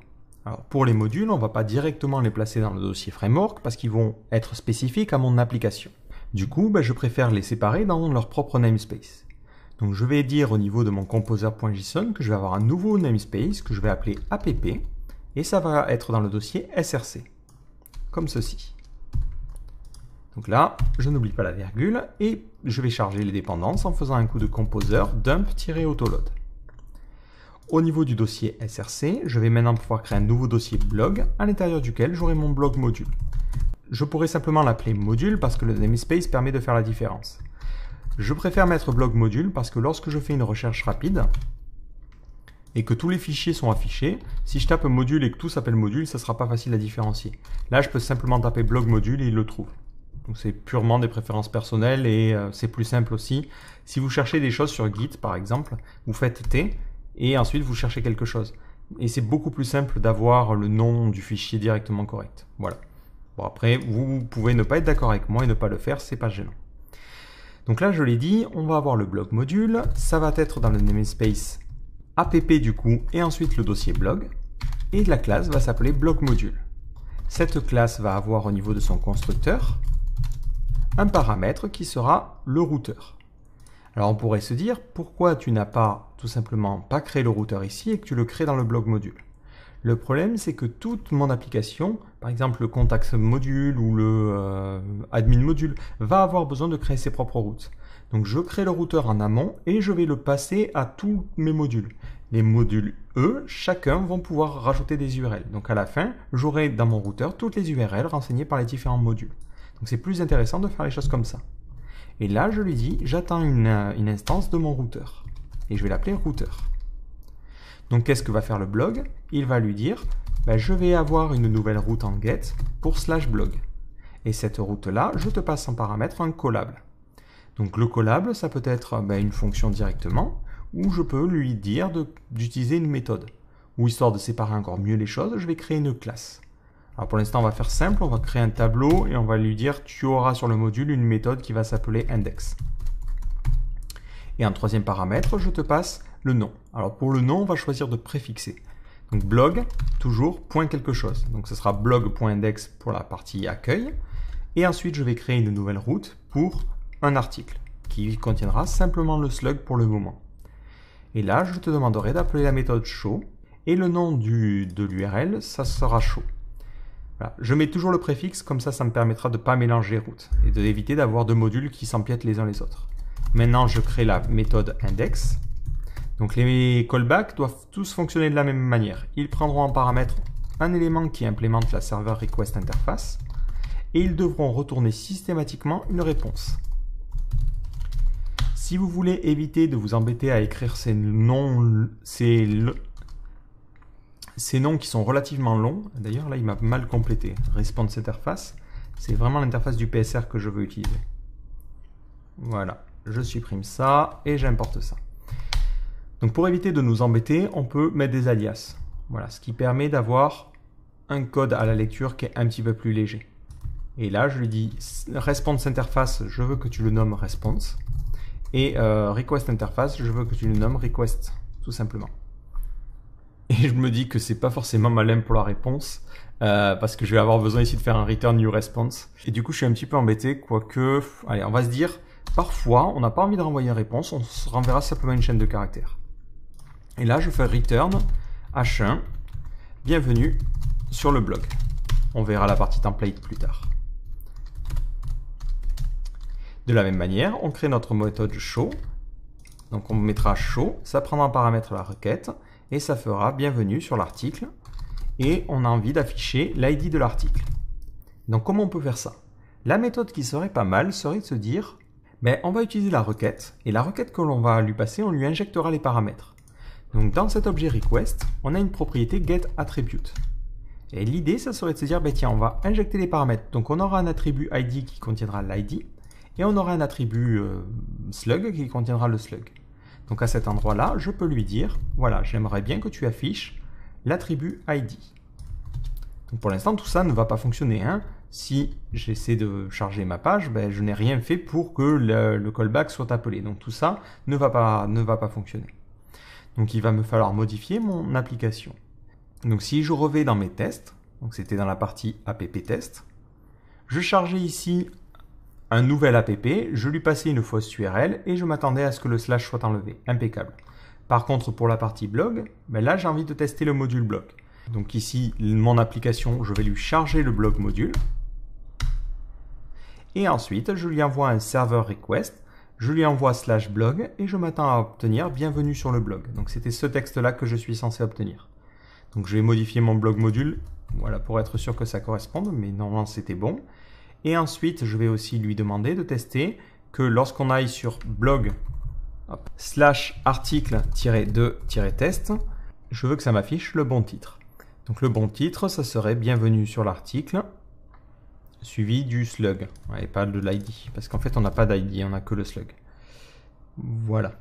Alors pour les modules, on ne va pas directement les placer dans le dossier framework parce qu'ils vont être spécifiques à mon application. Du coup, bah, je préfère les séparer dans leur propre namespace. Donc je vais dire au niveau de mon composer.json que je vais avoir un nouveau namespace que je vais appeler app et ça va être dans le dossier src, comme ceci. Donc là, je n'oublie pas la virgule et je vais charger les dépendances en faisant un coup de composer dump-autoload. Au niveau du dossier SRC, je vais maintenant pouvoir créer un nouveau dossier blog à l'intérieur duquel j'aurai mon blog module. Je pourrais simplement l'appeler module parce que le namespace permet de faire la différence. Je préfère mettre blog module parce que lorsque je fais une recherche rapide, et que tous les fichiers sont affichés, si je tape module et que tout s'appelle module, ça ne sera pas facile à différencier. Là, je peux simplement taper blog module et il le trouve. Donc c'est purement des préférences personnelles et euh, c'est plus simple aussi. Si vous cherchez des choses sur Git par exemple, vous faites T et ensuite vous cherchez quelque chose. Et c'est beaucoup plus simple d'avoir le nom du fichier directement correct. Voilà. Bon après, vous pouvez ne pas être d'accord avec moi et ne pas le faire, c'est pas gênant. Donc là, je l'ai dit, on va avoir le blog module, ça va être dans le namespace app du coup et ensuite le dossier blog et la classe va s'appeler blog module Cette classe va avoir au niveau de son constructeur un paramètre qui sera le routeur. Alors on pourrait se dire pourquoi tu n'as pas tout simplement pas créé le routeur ici et que tu le crées dans le blog module. Le problème c'est que toute mon application, par exemple le contact module ou le euh, admin module, va avoir besoin de créer ses propres routes. Donc je crée le routeur en amont et je vais le passer à tous mes modules. Les modules, eux, chacun vont pouvoir rajouter des URL. Donc à la fin, j'aurai dans mon routeur toutes les URL renseignées par les différents modules. Donc c'est plus intéressant de faire les choses comme ça. Et là, je lui dis, j'attends une, euh, instance de mon routeur. Et je vais l'appeler routeur. Donc qu'est-ce que va faire le blog Il va lui dire, ben, je vais avoir une nouvelle route en get pour slash blog. Et cette route-là, je te passe en paramètre un collable. Donc le collable, ça peut être bah, une fonction directement, ou je peux lui dire d'utiliser une méthode. Ou histoire de séparer encore mieux les choses, je vais créer une classe. Alors pour l'instant, on va faire simple, on va créer un tableau et on va lui dire tu auras sur le module une méthode qui va s'appeler index. Et en troisième paramètre, je te passe le nom. Alors pour le nom, on va choisir de préfixer. Donc blog, toujours, point quelque chose. Donc ce sera blog.index pour la partie accueil. Et ensuite, je vais créer une nouvelle route pour un article qui contiendra simplement le slug pour le moment. Et là, je te demanderai d'appeler la méthode show et le nom du, de l'URL, ça sera show. Je mets toujours le préfixe, comme ça, ça me permettra de ne pas mélanger route routes et d'éviter d'avoir deux modules qui s'empiètent les uns les autres. Maintenant, je crée la méthode index. Donc les callbacks doivent tous fonctionner de la même manière. Ils prendront en paramètre un élément qui implémente la server request interface et ils devront retourner systématiquement une réponse. Si vous voulez éviter de vous embêter à écrire ces noms, ces, noms qui sont relativement longs, d'ailleurs là il m'a mal complété, response interface, c'est vraiment l'interface du PSR que je veux utiliser. Voilà, je supprime ça et j'importe ça. Donc pour éviter de nous embêter, on peut mettre des alias. Voilà, ce qui permet d'avoir un code à la lecture qui est un petit peu plus léger. Et là, je lui dis response interface, je veux que tu le nommes response. Et euh, request interface, je veux que tu le nommes request, tout simplement. Et je me dis que c'est pas forcément malin pour la réponse, euh, parce que je vais avoir besoin ici de faire un return new response. Et du coup, je suis un petit peu embêté, quoique, allez, on va se dire, parfois, on n'a pas envie de renvoyer une réponse, on se renverra simplement une chaîne de caractères. Et là, je fais return h1, bienvenue sur le blog. On verra la partie template plus tard. De la même manière, on crée notre méthode show. Donc on mettra show, ça prendra en paramètre la requête et ça fera bienvenue sur l'article. Et on a envie d'afficher l'ID de l'article. Donc comment on peut faire ça La méthode qui serait pas mal serait de se dire mais ben, on va utiliser la requête et la requête que l'on va lui passer, on lui injectera les paramètres. Donc dans cet objet request, on a une propriété getAttribute. Et l'idée, ça serait de se dire, ben, tiens, on va injecter les paramètres. Donc on aura un attribut ID qui contiendra l'ID, et on aura un attribut euh, slug qui contiendra le slug. Donc à cet endroit-là, je peux lui dire, voilà, j'aimerais bien que tu affiches l'attribut ID. Donc pour l'instant, tout ça ne va pas fonctionner. Hein. Si j'essaie de charger ma page, ben, je n'ai rien fait pour que le, callback soit appelé. Donc tout ça ne va, pas, ne va pas fonctionner. Donc il va me falloir modifier mon application. Donc si je revais dans mes tests, donc c'était dans la partie app test, je chargeais ici un nouvel app, je lui passais une fausse URL et je m'attendais à ce que le slash soit enlevé. Impeccable. Par contre, pour la partie blog, ben là j'ai envie de tester le module blog. Donc ici, mon application, je vais lui charger le blog module. Et ensuite, je lui envoie un server request. Je lui envoie slash blog et je m'attends à obtenir bienvenue sur le blog. Donc c'était ce texte-là que je suis censé obtenir. Donc je vais modifier mon blog module, voilà, pour être sûr que ça corresponde, mais normalement c'était bon. Et ensuite, je vais aussi lui demander de tester que lorsqu'on aille sur blog slash article-2-test, je veux que ça m'affiche le bon titre. Donc le bon titre, ça serait bienvenue sur l'article, suivi du slug, et pas de l'ID, parce qu'en fait on n'a pas d'ID, on n'a que le slug. Voilà.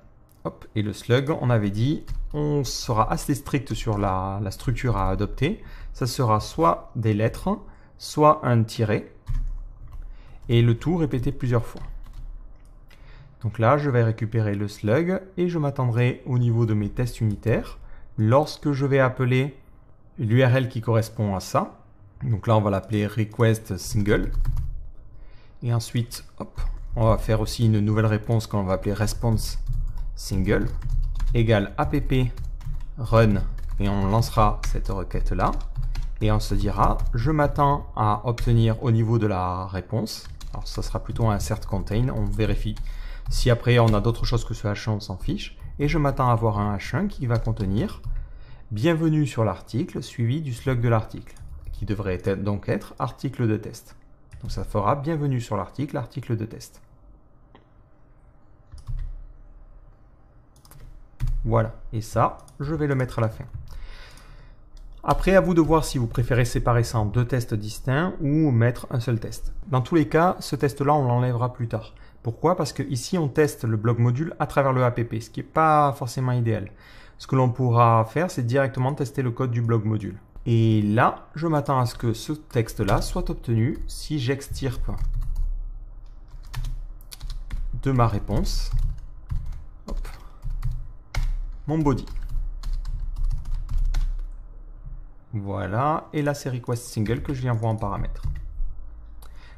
Hop, et le slug, on avait dit, on sera assez strict sur la, la structure à adopter. Ça sera soit des lettres, soit un tiret, et le tout répété plusieurs fois. Donc là, je vais récupérer le slug et je m'attendrai au niveau de mes tests unitaires lorsque je vais appeler l'URL qui correspond à ça. Donc là, on va l'appeler request single. Et ensuite, hop, on va faire aussi une nouvelle réponse qu'on va appeler response single égale app run et on lancera cette requête là et on se dira je m'attends à obtenir au niveau de la réponse. Alors ça sera plutôt un cert contain, on vérifie si après on a d'autres choses que ce H1 on s'en fiche et je m'attends à avoir un H1 qui va contenir bienvenue sur l'article suivi du slug de l'article qui devrait donc être article de test. Donc ça fera bienvenue sur l'article, article de test. Voilà, et ça, je vais le mettre à la fin. Après, à vous de voir si vous préférez séparer ça en deux tests distincts ou mettre un seul test. Dans tous les cas, ce test-là, on l'enlèvera plus tard. Pourquoi Parce que ici, on teste le blog module à travers le app, ce qui n'est pas forcément idéal. Ce que l'on pourra faire, c'est directement tester le code du blog module. Et là, je m'attends à ce que ce texte-là soit obtenu si j'extirpe de ma réponse mon body. Voilà, et là c'est request single que je lui envoie en paramètre.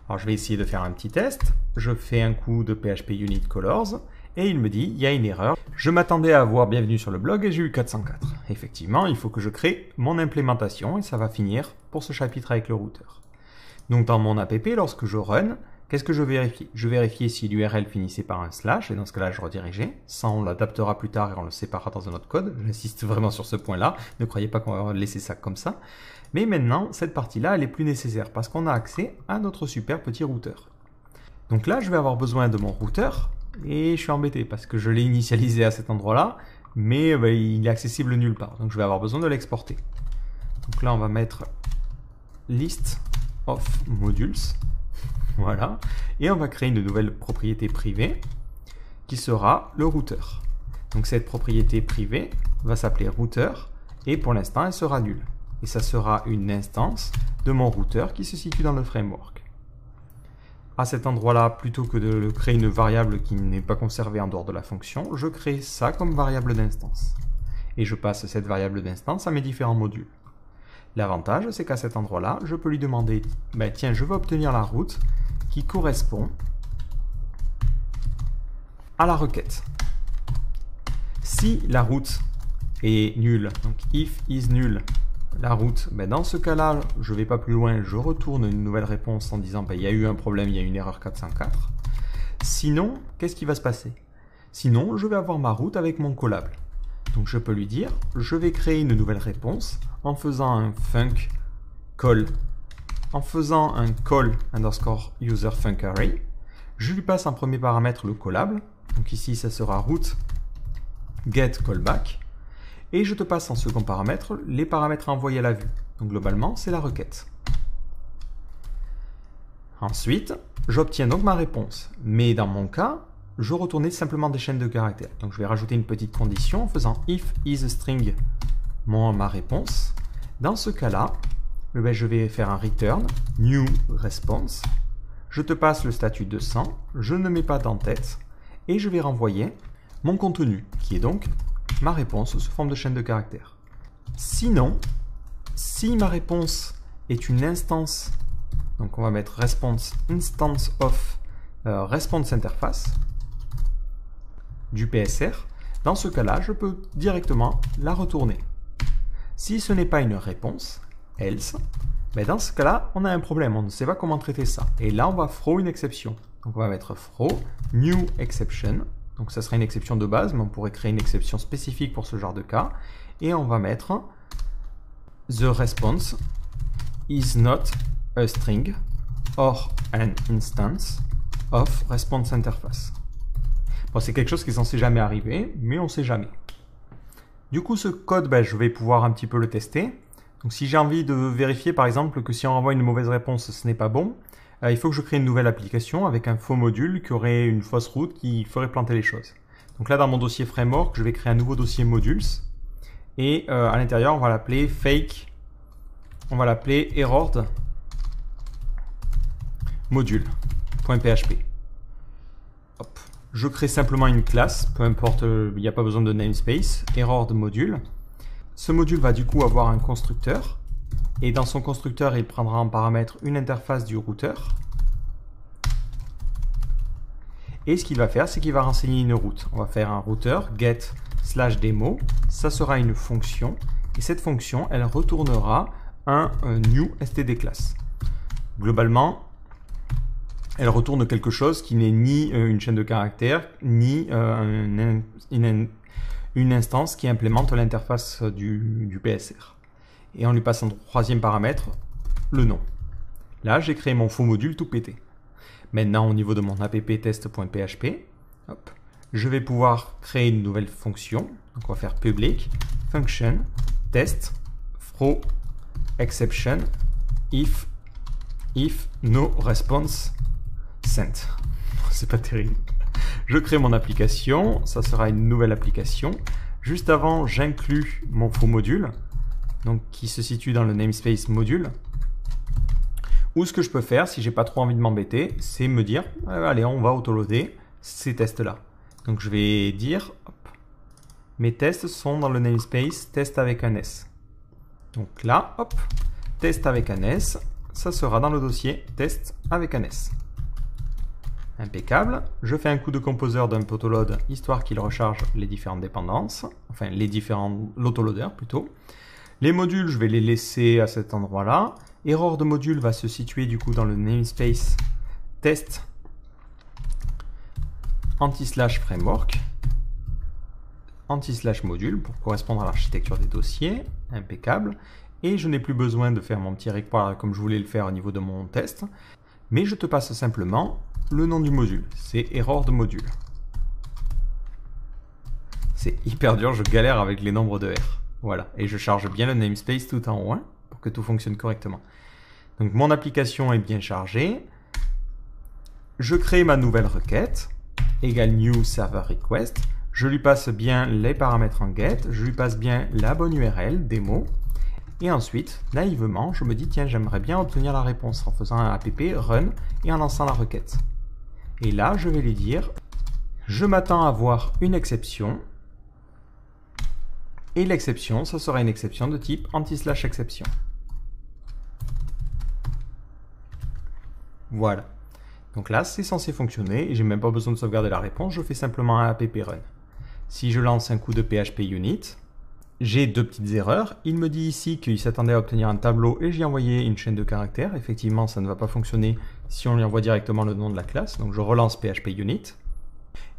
Alors je vais essayer de faire un petit test. Je fais un coup de PHP unit colors et il me dit il y a une erreur. Je m'attendais à avoir bienvenue sur le blog et j'ai eu 404. Effectivement, il faut que je crée mon implémentation et ça va finir pour ce chapitre avec le routeur. Donc dans mon app, lorsque je run, Qu'est-ce que je vérifie Je vérifiais si l'URL finissait par un slash, et dans ce cas-là, je redirigeais. Ça, on l'adaptera plus tard et on le séparera dans un autre code. J'insiste vraiment sur ce point-là. Ne croyez pas qu'on va laisser ça comme ça. Mais maintenant, cette partie-là, elle est plus nécessaire parce qu'on a accès à notre super petit routeur. Donc là, je vais avoir besoin de mon routeur, et je suis embêté parce que je l'ai initialisé à cet endroit-là, mais bah, il est accessible nulle part. Donc je vais avoir besoin de l'exporter. Donc là, on va mettre list of modules. Voilà. Et on va créer une nouvelle propriété privée qui sera le routeur. Donc cette propriété privée va s'appeler routeur et pour l'instant elle sera nulle. Et ça sera une instance de mon routeur qui se situe dans le framework. À cet endroit-là, plutôt que de créer une variable qui n'est pas conservée en dehors de la fonction, je crée ça comme variable d'instance. Et je passe cette variable d'instance à mes différents modules. L'avantage, c'est qu'à cet endroit-là, je peux lui demander bah, « ben, Tiens, je veux obtenir la route, correspond à la requête. Si la route est nulle, donc if is null, la route, mais ben, dans ce cas-là, je vais pas plus loin, je retourne une nouvelle réponse en disant ben, il y a eu un problème, il y a une erreur 404. Sinon, qu'est-ce qui va se passer Sinon, je vais avoir ma route avec mon collable. Donc je peux lui dire, je vais créer une nouvelle réponse en faisant un func call en faisant un call underscore user func array. Je lui passe en premier paramètre le callable. Donc ici, ça sera root get callback. Et je te passe en second paramètre les paramètres envoyés à la vue. Donc globalement, c'est la requête. Ensuite, j'obtiens donc ma réponse. Mais dans mon cas, je retournais simplement des chaînes de caractères. Donc je vais rajouter une petite condition en faisant if is string mon, ma réponse. Dans ce cas-là, eh ben, je vais faire un return, new response. Je te passe le statut de 100, je ne mets pas d'en-tête et je vais renvoyer mon contenu, qui est donc ma réponse sous forme de chaîne de caractères. Sinon, si ma réponse est une instance, donc on va mettre response instance of euh, response interface du PSR, dans ce cas-là, je peux directement la retourner. Si ce n'est pas une réponse, mais dans ce cas-là, on a un problème, on ne sait pas comment traiter ça. Et là, on va throw une exception. Donc on va mettre throw new exception. Donc ça sera une exception de base, mais on pourrait créer une exception spécifique pour ce genre de cas. Et on va mettre the response is not a string or an instance of response interface. Bon, c'est quelque chose qui s'en sait jamais arrivé, mais on sait jamais. Du coup, ce code, ben, je vais pouvoir un petit peu le tester. Donc si j'ai envie de vérifier par exemple que si on envoie une mauvaise réponse, ce n'est pas bon, euh, il faut que je crée une nouvelle application avec un faux module qui aurait une fausse route qui ferait planter les choses. Donc là dans mon dossier framework, je vais créer un nouveau dossier modules et euh, à l'intérieur on va l'appeler fake, on va l'appeler error module.php. Je crée simplement une classe, peu importe, euh, il n'y a pas besoin de namespace, error module. Ce module va du coup avoir un constructeur, et dans son constructeur, il prendra en paramètre une interface du routeur. Et ce qu'il va faire, c'est qu'il va renseigner une route. On va faire un routeur get slash demo, ça sera une fonction, et cette fonction, elle retournera un, euh, new std class. Globalement, elle retourne quelque chose qui n'est ni euh, une chaîne de caractères, ni euh, une, une instance qui implémente l'interface du, PSR. Et on lui passe un troisième paramètre, le nom. Là, j'ai créé mon faux module tout pété. Maintenant, au niveau de mon app-test.php, je vais pouvoir créer une nouvelle fonction. Donc, on va faire public function test throw exception if if no response sent. C'est pas terrible. Je crée mon application, ça sera une nouvelle application. Juste avant, j'inclus mon faux module, donc qui se situe dans le namespace module. Ou ce que je peux faire, si j'ai pas trop envie de m'embêter, c'est me dire, euh, allez, on va autoloader ces tests-là. Donc je vais dire, hop, mes tests sont dans le namespace test avec un S. Donc là, hop, test avec un S, ça sera dans le dossier test avec un S. Impeccable. Je fais un coup de composeur d'un load histoire qu'il recharge les différentes dépendances, enfin les différents l'autoloader plutôt. Les modules, je vais les laisser à cet endroit-là. Erreur de module va se situer du coup dans le namespace test anti-slash framework anti-slash module pour correspondre à l'architecture des dossiers, impeccable. Et je n'ai plus besoin de faire mon petit require comme je voulais le faire au niveau de mon test, mais je te passe simplement le nom du module. C'est erreur de module. C'est hyper dur, je galère avec les nombres de R. Voilà, et je charge bien le namespace tout en haut hein, pour que tout fonctionne correctement. Donc mon application est bien chargée. Je crée ma nouvelle requête, égale new server request. Je lui passe bien les paramètres en get, je lui passe bien la bonne URL, démo. Et ensuite, naïvement, je me dis, tiens, j'aimerais bien obtenir la réponse en faisant un app run et en lançant la requête. Et là, je vais lui dire, je m'attends à avoir une exception. Et l'exception, ça sera une exception de type anti-slash exception. Voilà. Donc là, c'est censé fonctionner et j'ai même pas besoin de sauvegarder la réponse, je fais simplement un app run. Si je lance un coup de PHP unit, j'ai deux petites erreurs. Il me dit ici qu'il s'attendait à obtenir un tableau et j'ai envoyé une chaîne de caractères. Effectivement, ça ne va pas fonctionner si on lui envoie directement le nom de la classe. Donc je relance PHP Unit.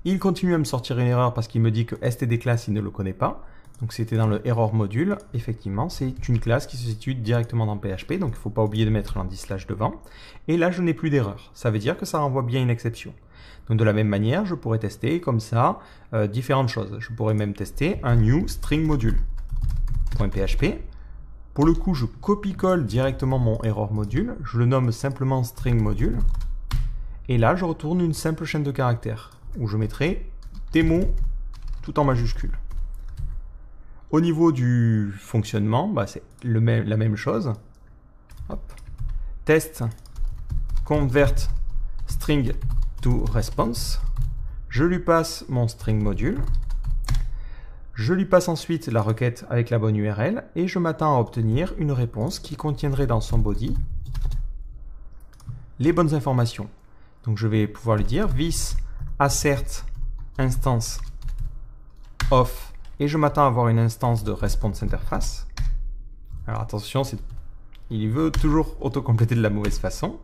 Il continue à me sortir une erreur parce qu'il me dit que stdclass, il ne le connaît pas. Donc c'était dans le error module. Effectivement, c'est une classe qui se situe directement dans PHP, donc il ne faut pas oublier de mettre l'indice slash devant. Et là, je n'ai plus d'erreur. Ça veut dire que ça renvoie bien une exception. Donc de la même manière, je pourrais tester comme ça euh, différentes choses. Je pourrais même tester un new string module.php. Pour le coup, je copie-colle directement mon error module, je le nomme simplement string module, et là, je retourne une simple chaîne de caractères, où je mettrai des mots tout en majuscule. Au niveau du fonctionnement, bah, c'est la même chose. Test convert string to response. Je lui passe mon string module. Je lui passe ensuite la requête avec la bonne URL et je m'attends à obtenir une réponse qui contiendrait dans son body les bonnes informations. Donc je vais pouvoir lui dire vis assert instance off et je m'attends à avoir une instance de response interface. Alors attention, il veut toujours autocompléter de la mauvaise façon.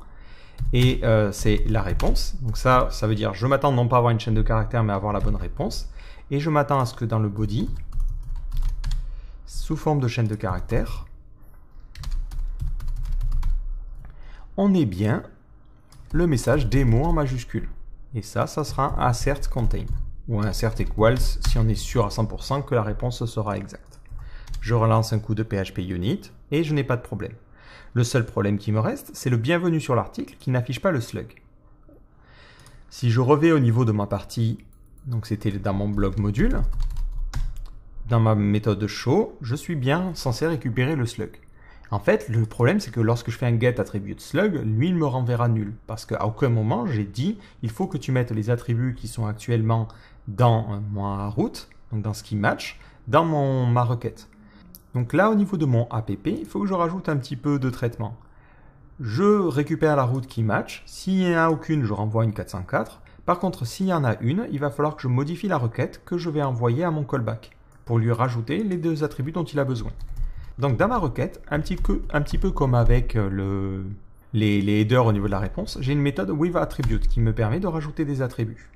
Et euh, c'est la réponse. Donc ça, ça veut dire je m'attends non pas à avoir une chaîne de caractères mais à avoir la bonne réponse. Et je m'attends à ce que dans le body, sous forme de chaîne de caractères, on ait bien le message démo en majuscule. Et ça, ça sera un assert contain, ou un assert equals si on est sûr à 100% que la réponse sera exacte. Je relance un coup de PHP unit, et je n'ai pas de problème. Le seul problème qui me reste, c'est le bienvenu sur l'article qui n'affiche pas le slug. Si je reviens au niveau de ma partie donc c'était dans mon blog module. Dans ma méthode show, je suis bien censé récupérer le slug. En fait, le problème, c'est que lorsque je fais un get attribute slug, lui, il me renverra nul. Parce qu'à aucun moment, j'ai dit, il faut que tu mettes les attributs qui sont actuellement dans euh, mon route, donc dans ce qui match, dans mon, ma requête. Donc là, au niveau de mon app, il faut que je rajoute un petit peu de traitement. Je récupère la route qui match. S'il n'y en a aucune, je renvoie une 404. Par contre, s'il y en a une, il va falloir que je modifie la requête que je vais envoyer à mon callback pour lui rajouter les deux attributs dont il a besoin. Donc dans ma requête, un petit peu, comme avec euh, les, headers au niveau de la réponse, j'ai une méthode withAttribute qui me permet de rajouter des attributs.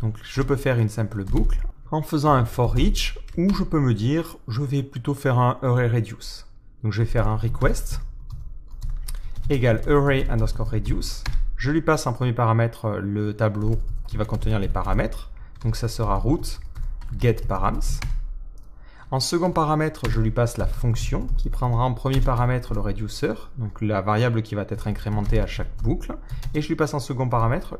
Donc je peux faire une simple boucle en faisant un for each ou je peux me dire je vais plutôt faire un array reduce. Donc je vais faire un request égale array underscore reduce je lui passe en premier paramètre, euh, le tableau qui va contenir les paramètres. Donc ça sera root getParams. En second paramètre, je lui passe la fonction qui prendra en premier paramètre le reducer, donc la variable qui va être incrémentée à chaque boucle. Et je lui passe en second paramètre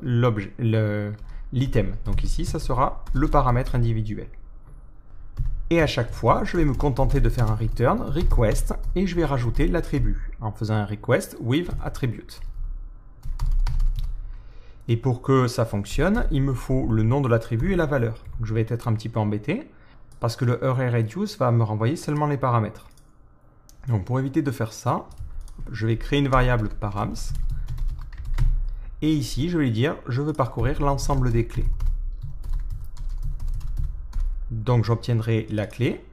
l'item. Donc ici, ça sera le paramètre individuel. Et à chaque fois, je vais me contenter de faire un return request et je vais rajouter l'attribut en faisant un request with attribute. Et pour que ça fonctionne, il me faut le nom de l'attribut et la valeur. je vais être un petit peu embêté parce que le array va me renvoyer seulement les paramètres. Donc pour éviter de faire ça, je vais créer une variable params et ici je vais lui dire je veux parcourir l'ensemble des clés. Donc j'obtiendrai la clé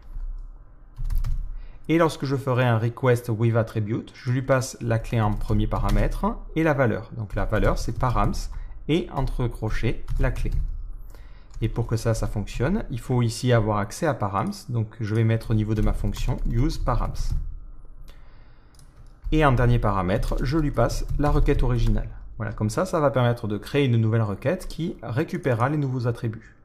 et lorsque je ferai un request with attribute, je lui passe la clé en premier paramètre et la valeur. Donc la valeur c'est params et entre crochets la clé. Et pour que ça, ça fonctionne, il faut ici avoir accès à params. Donc je vais mettre au niveau de ma fonction use params. Et en dernier paramètre, je lui passe la requête originale. Voilà, comme ça, ça va permettre de créer une nouvelle requête qui récupérera les nouveaux attributs.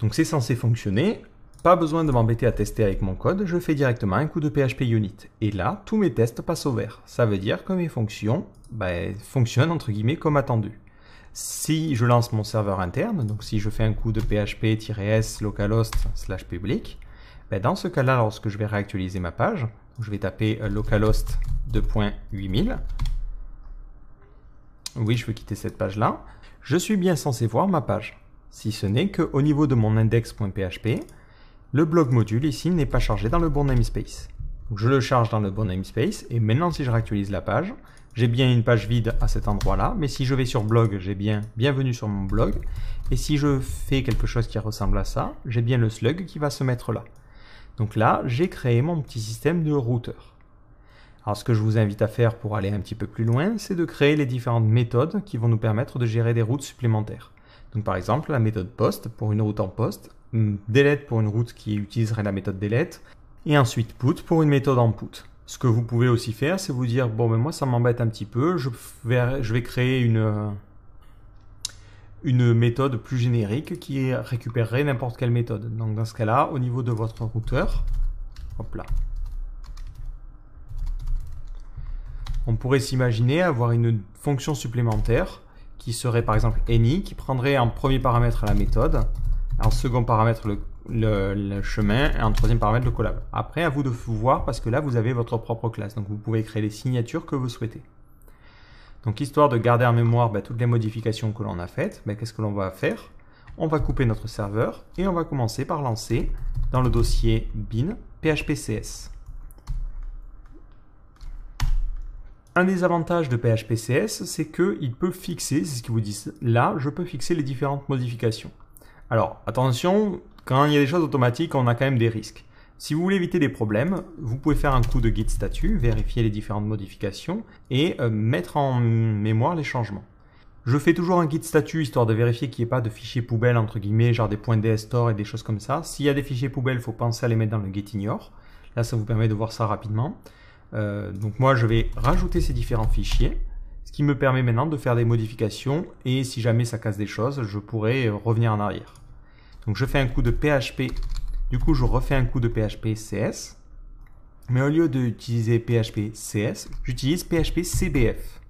Donc c'est censé fonctionner. Pas besoin de m'embêter à tester avec mon code, je fais directement un coup de PHP unit. Et là, tous mes tests passent au vert. Ça veut dire que mes fonctions ben, fonctionnent entre guillemets comme attendu si je lance mon serveur interne, donc si je fais un coup de php-s localhost slash public, ben dans ce cas-là, lorsque je vais réactualiser ma page, je vais taper euh, localhost 2.8000. Oui, je veux quitter cette page-là. Je suis bien censé voir ma page, si ce n'est qu'au niveau de mon index.php, le blog module ici n'est pas chargé dans le bon namespace. je le charge dans le bon namespace et maintenant si je réactualise la page, j'ai bien une page vide à cet endroit-là, mais si je vais sur blog, j'ai bien bienvenue sur mon blog, et si je fais quelque chose qui ressemble à ça, j'ai bien le slug qui va se mettre là. Donc là, j'ai créé mon petit système de routeur. Alors ce que je vous invite à faire pour aller un petit peu plus loin, c'est de créer les différentes méthodes qui vont nous permettre de gérer des routes supplémentaires. Donc par exemple, la méthode post pour une route en post, delete pour une route qui utiliserait la méthode delete, et ensuite put pour une méthode en put. Ce que vous pouvez aussi faire, c'est vous dire bon, mais moi ça m'embête un petit peu, je vais, je vais créer une, une méthode plus générique qui récupérerait n'importe quelle méthode. Donc dans ce cas-là, au niveau de votre routeur, hop là, on pourrait s'imaginer avoir une fonction supplémentaire qui serait par exemple any, qui prendrait en premier paramètre la méthode, en second paramètre le le, chemin et en troisième paramètre le collab. Après, à vous de vous voir parce que là, vous avez votre propre classe. Donc, vous pouvez créer les signatures que vous souhaitez. Donc, histoire de garder en mémoire bah, toutes les modifications que l'on a faites, bah, qu'est-ce que l'on va faire On va couper notre serveur et on va commencer par lancer dans le dossier bin phpcs. Un des avantages de PHPCS, c'est qu'il peut fixer, c'est ce qu'ils vous disent là, je peux fixer les différentes modifications. Alors, attention, quand il y a des choses automatiques, on a quand même des risques. Si vous voulez éviter des problèmes, vous pouvez faire un coup de Git statut, vérifier les différentes modifications et euh, mettre en mémoire les changements. Je fais toujours un Git statut histoire de vérifier qu'il n'y ait pas de fichiers poubelles entre guillemets, genre des points store et des choses comme ça. S'il y a des fichiers poubelles, il faut penser à les mettre dans le Git ignore. Là, ça vous permet de voir ça rapidement. Euh, donc moi, je vais rajouter ces différents fichiers, ce qui me permet maintenant de faire des modifications et si jamais ça casse des choses, je pourrais euh, revenir en arrière. Donc je fais un coup de PHP, du coup je refais un coup de PHP CS, mais au lieu d'utiliser PHP CS, j'utilise PHP CBF.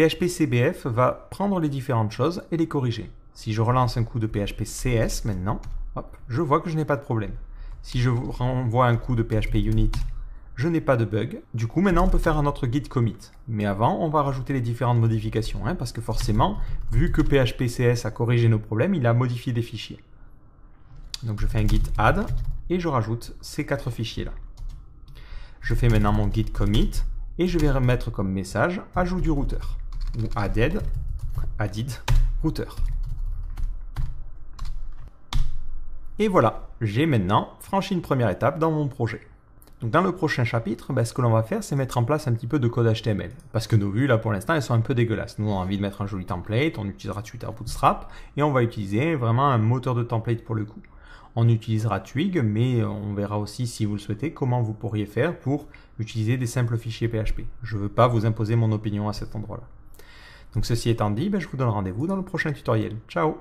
PHP CBF va prendre les différentes choses et les corriger. Si je relance un coup de PHP CS maintenant, hop, je vois que je n'ai pas de problème. Si je renvoie un coup de PHP Unit je n'ai pas de bug. Du coup, maintenant, on peut faire un autre git commit. Mais avant, on va rajouter les différentes modifications, hein, parce que forcément, vu que PHPCS a corrigé nos problèmes, il a modifié des fichiers. Donc je fais un git add, et je rajoute ces quatre fichiers-là. Je fais maintenant mon git commit, et je vais remettre comme message « ajout du routeur » ou « added »,« added »,« routeur ». Et voilà, j'ai maintenant franchi une première étape dans mon projet dans le prochain chapitre, ben, ce que l'on va faire, c'est mettre en place un petit peu de code HTML. Parce que nos vues, là pour l'instant, elles sont un peu dégueulasses. Nous, on a envie de mettre un joli template, on utilisera Twitter Bootstrap, et on va utiliser vraiment un moteur de template pour le coup. On utilisera Twig, mais on verra aussi, si vous le souhaitez, comment vous pourriez faire pour utiliser des simples fichiers PHP. Je ne veux pas vous imposer mon opinion à cet endroit-là. Donc ceci étant dit, ben, je vous donne rendez-vous dans le prochain tutoriel. Ciao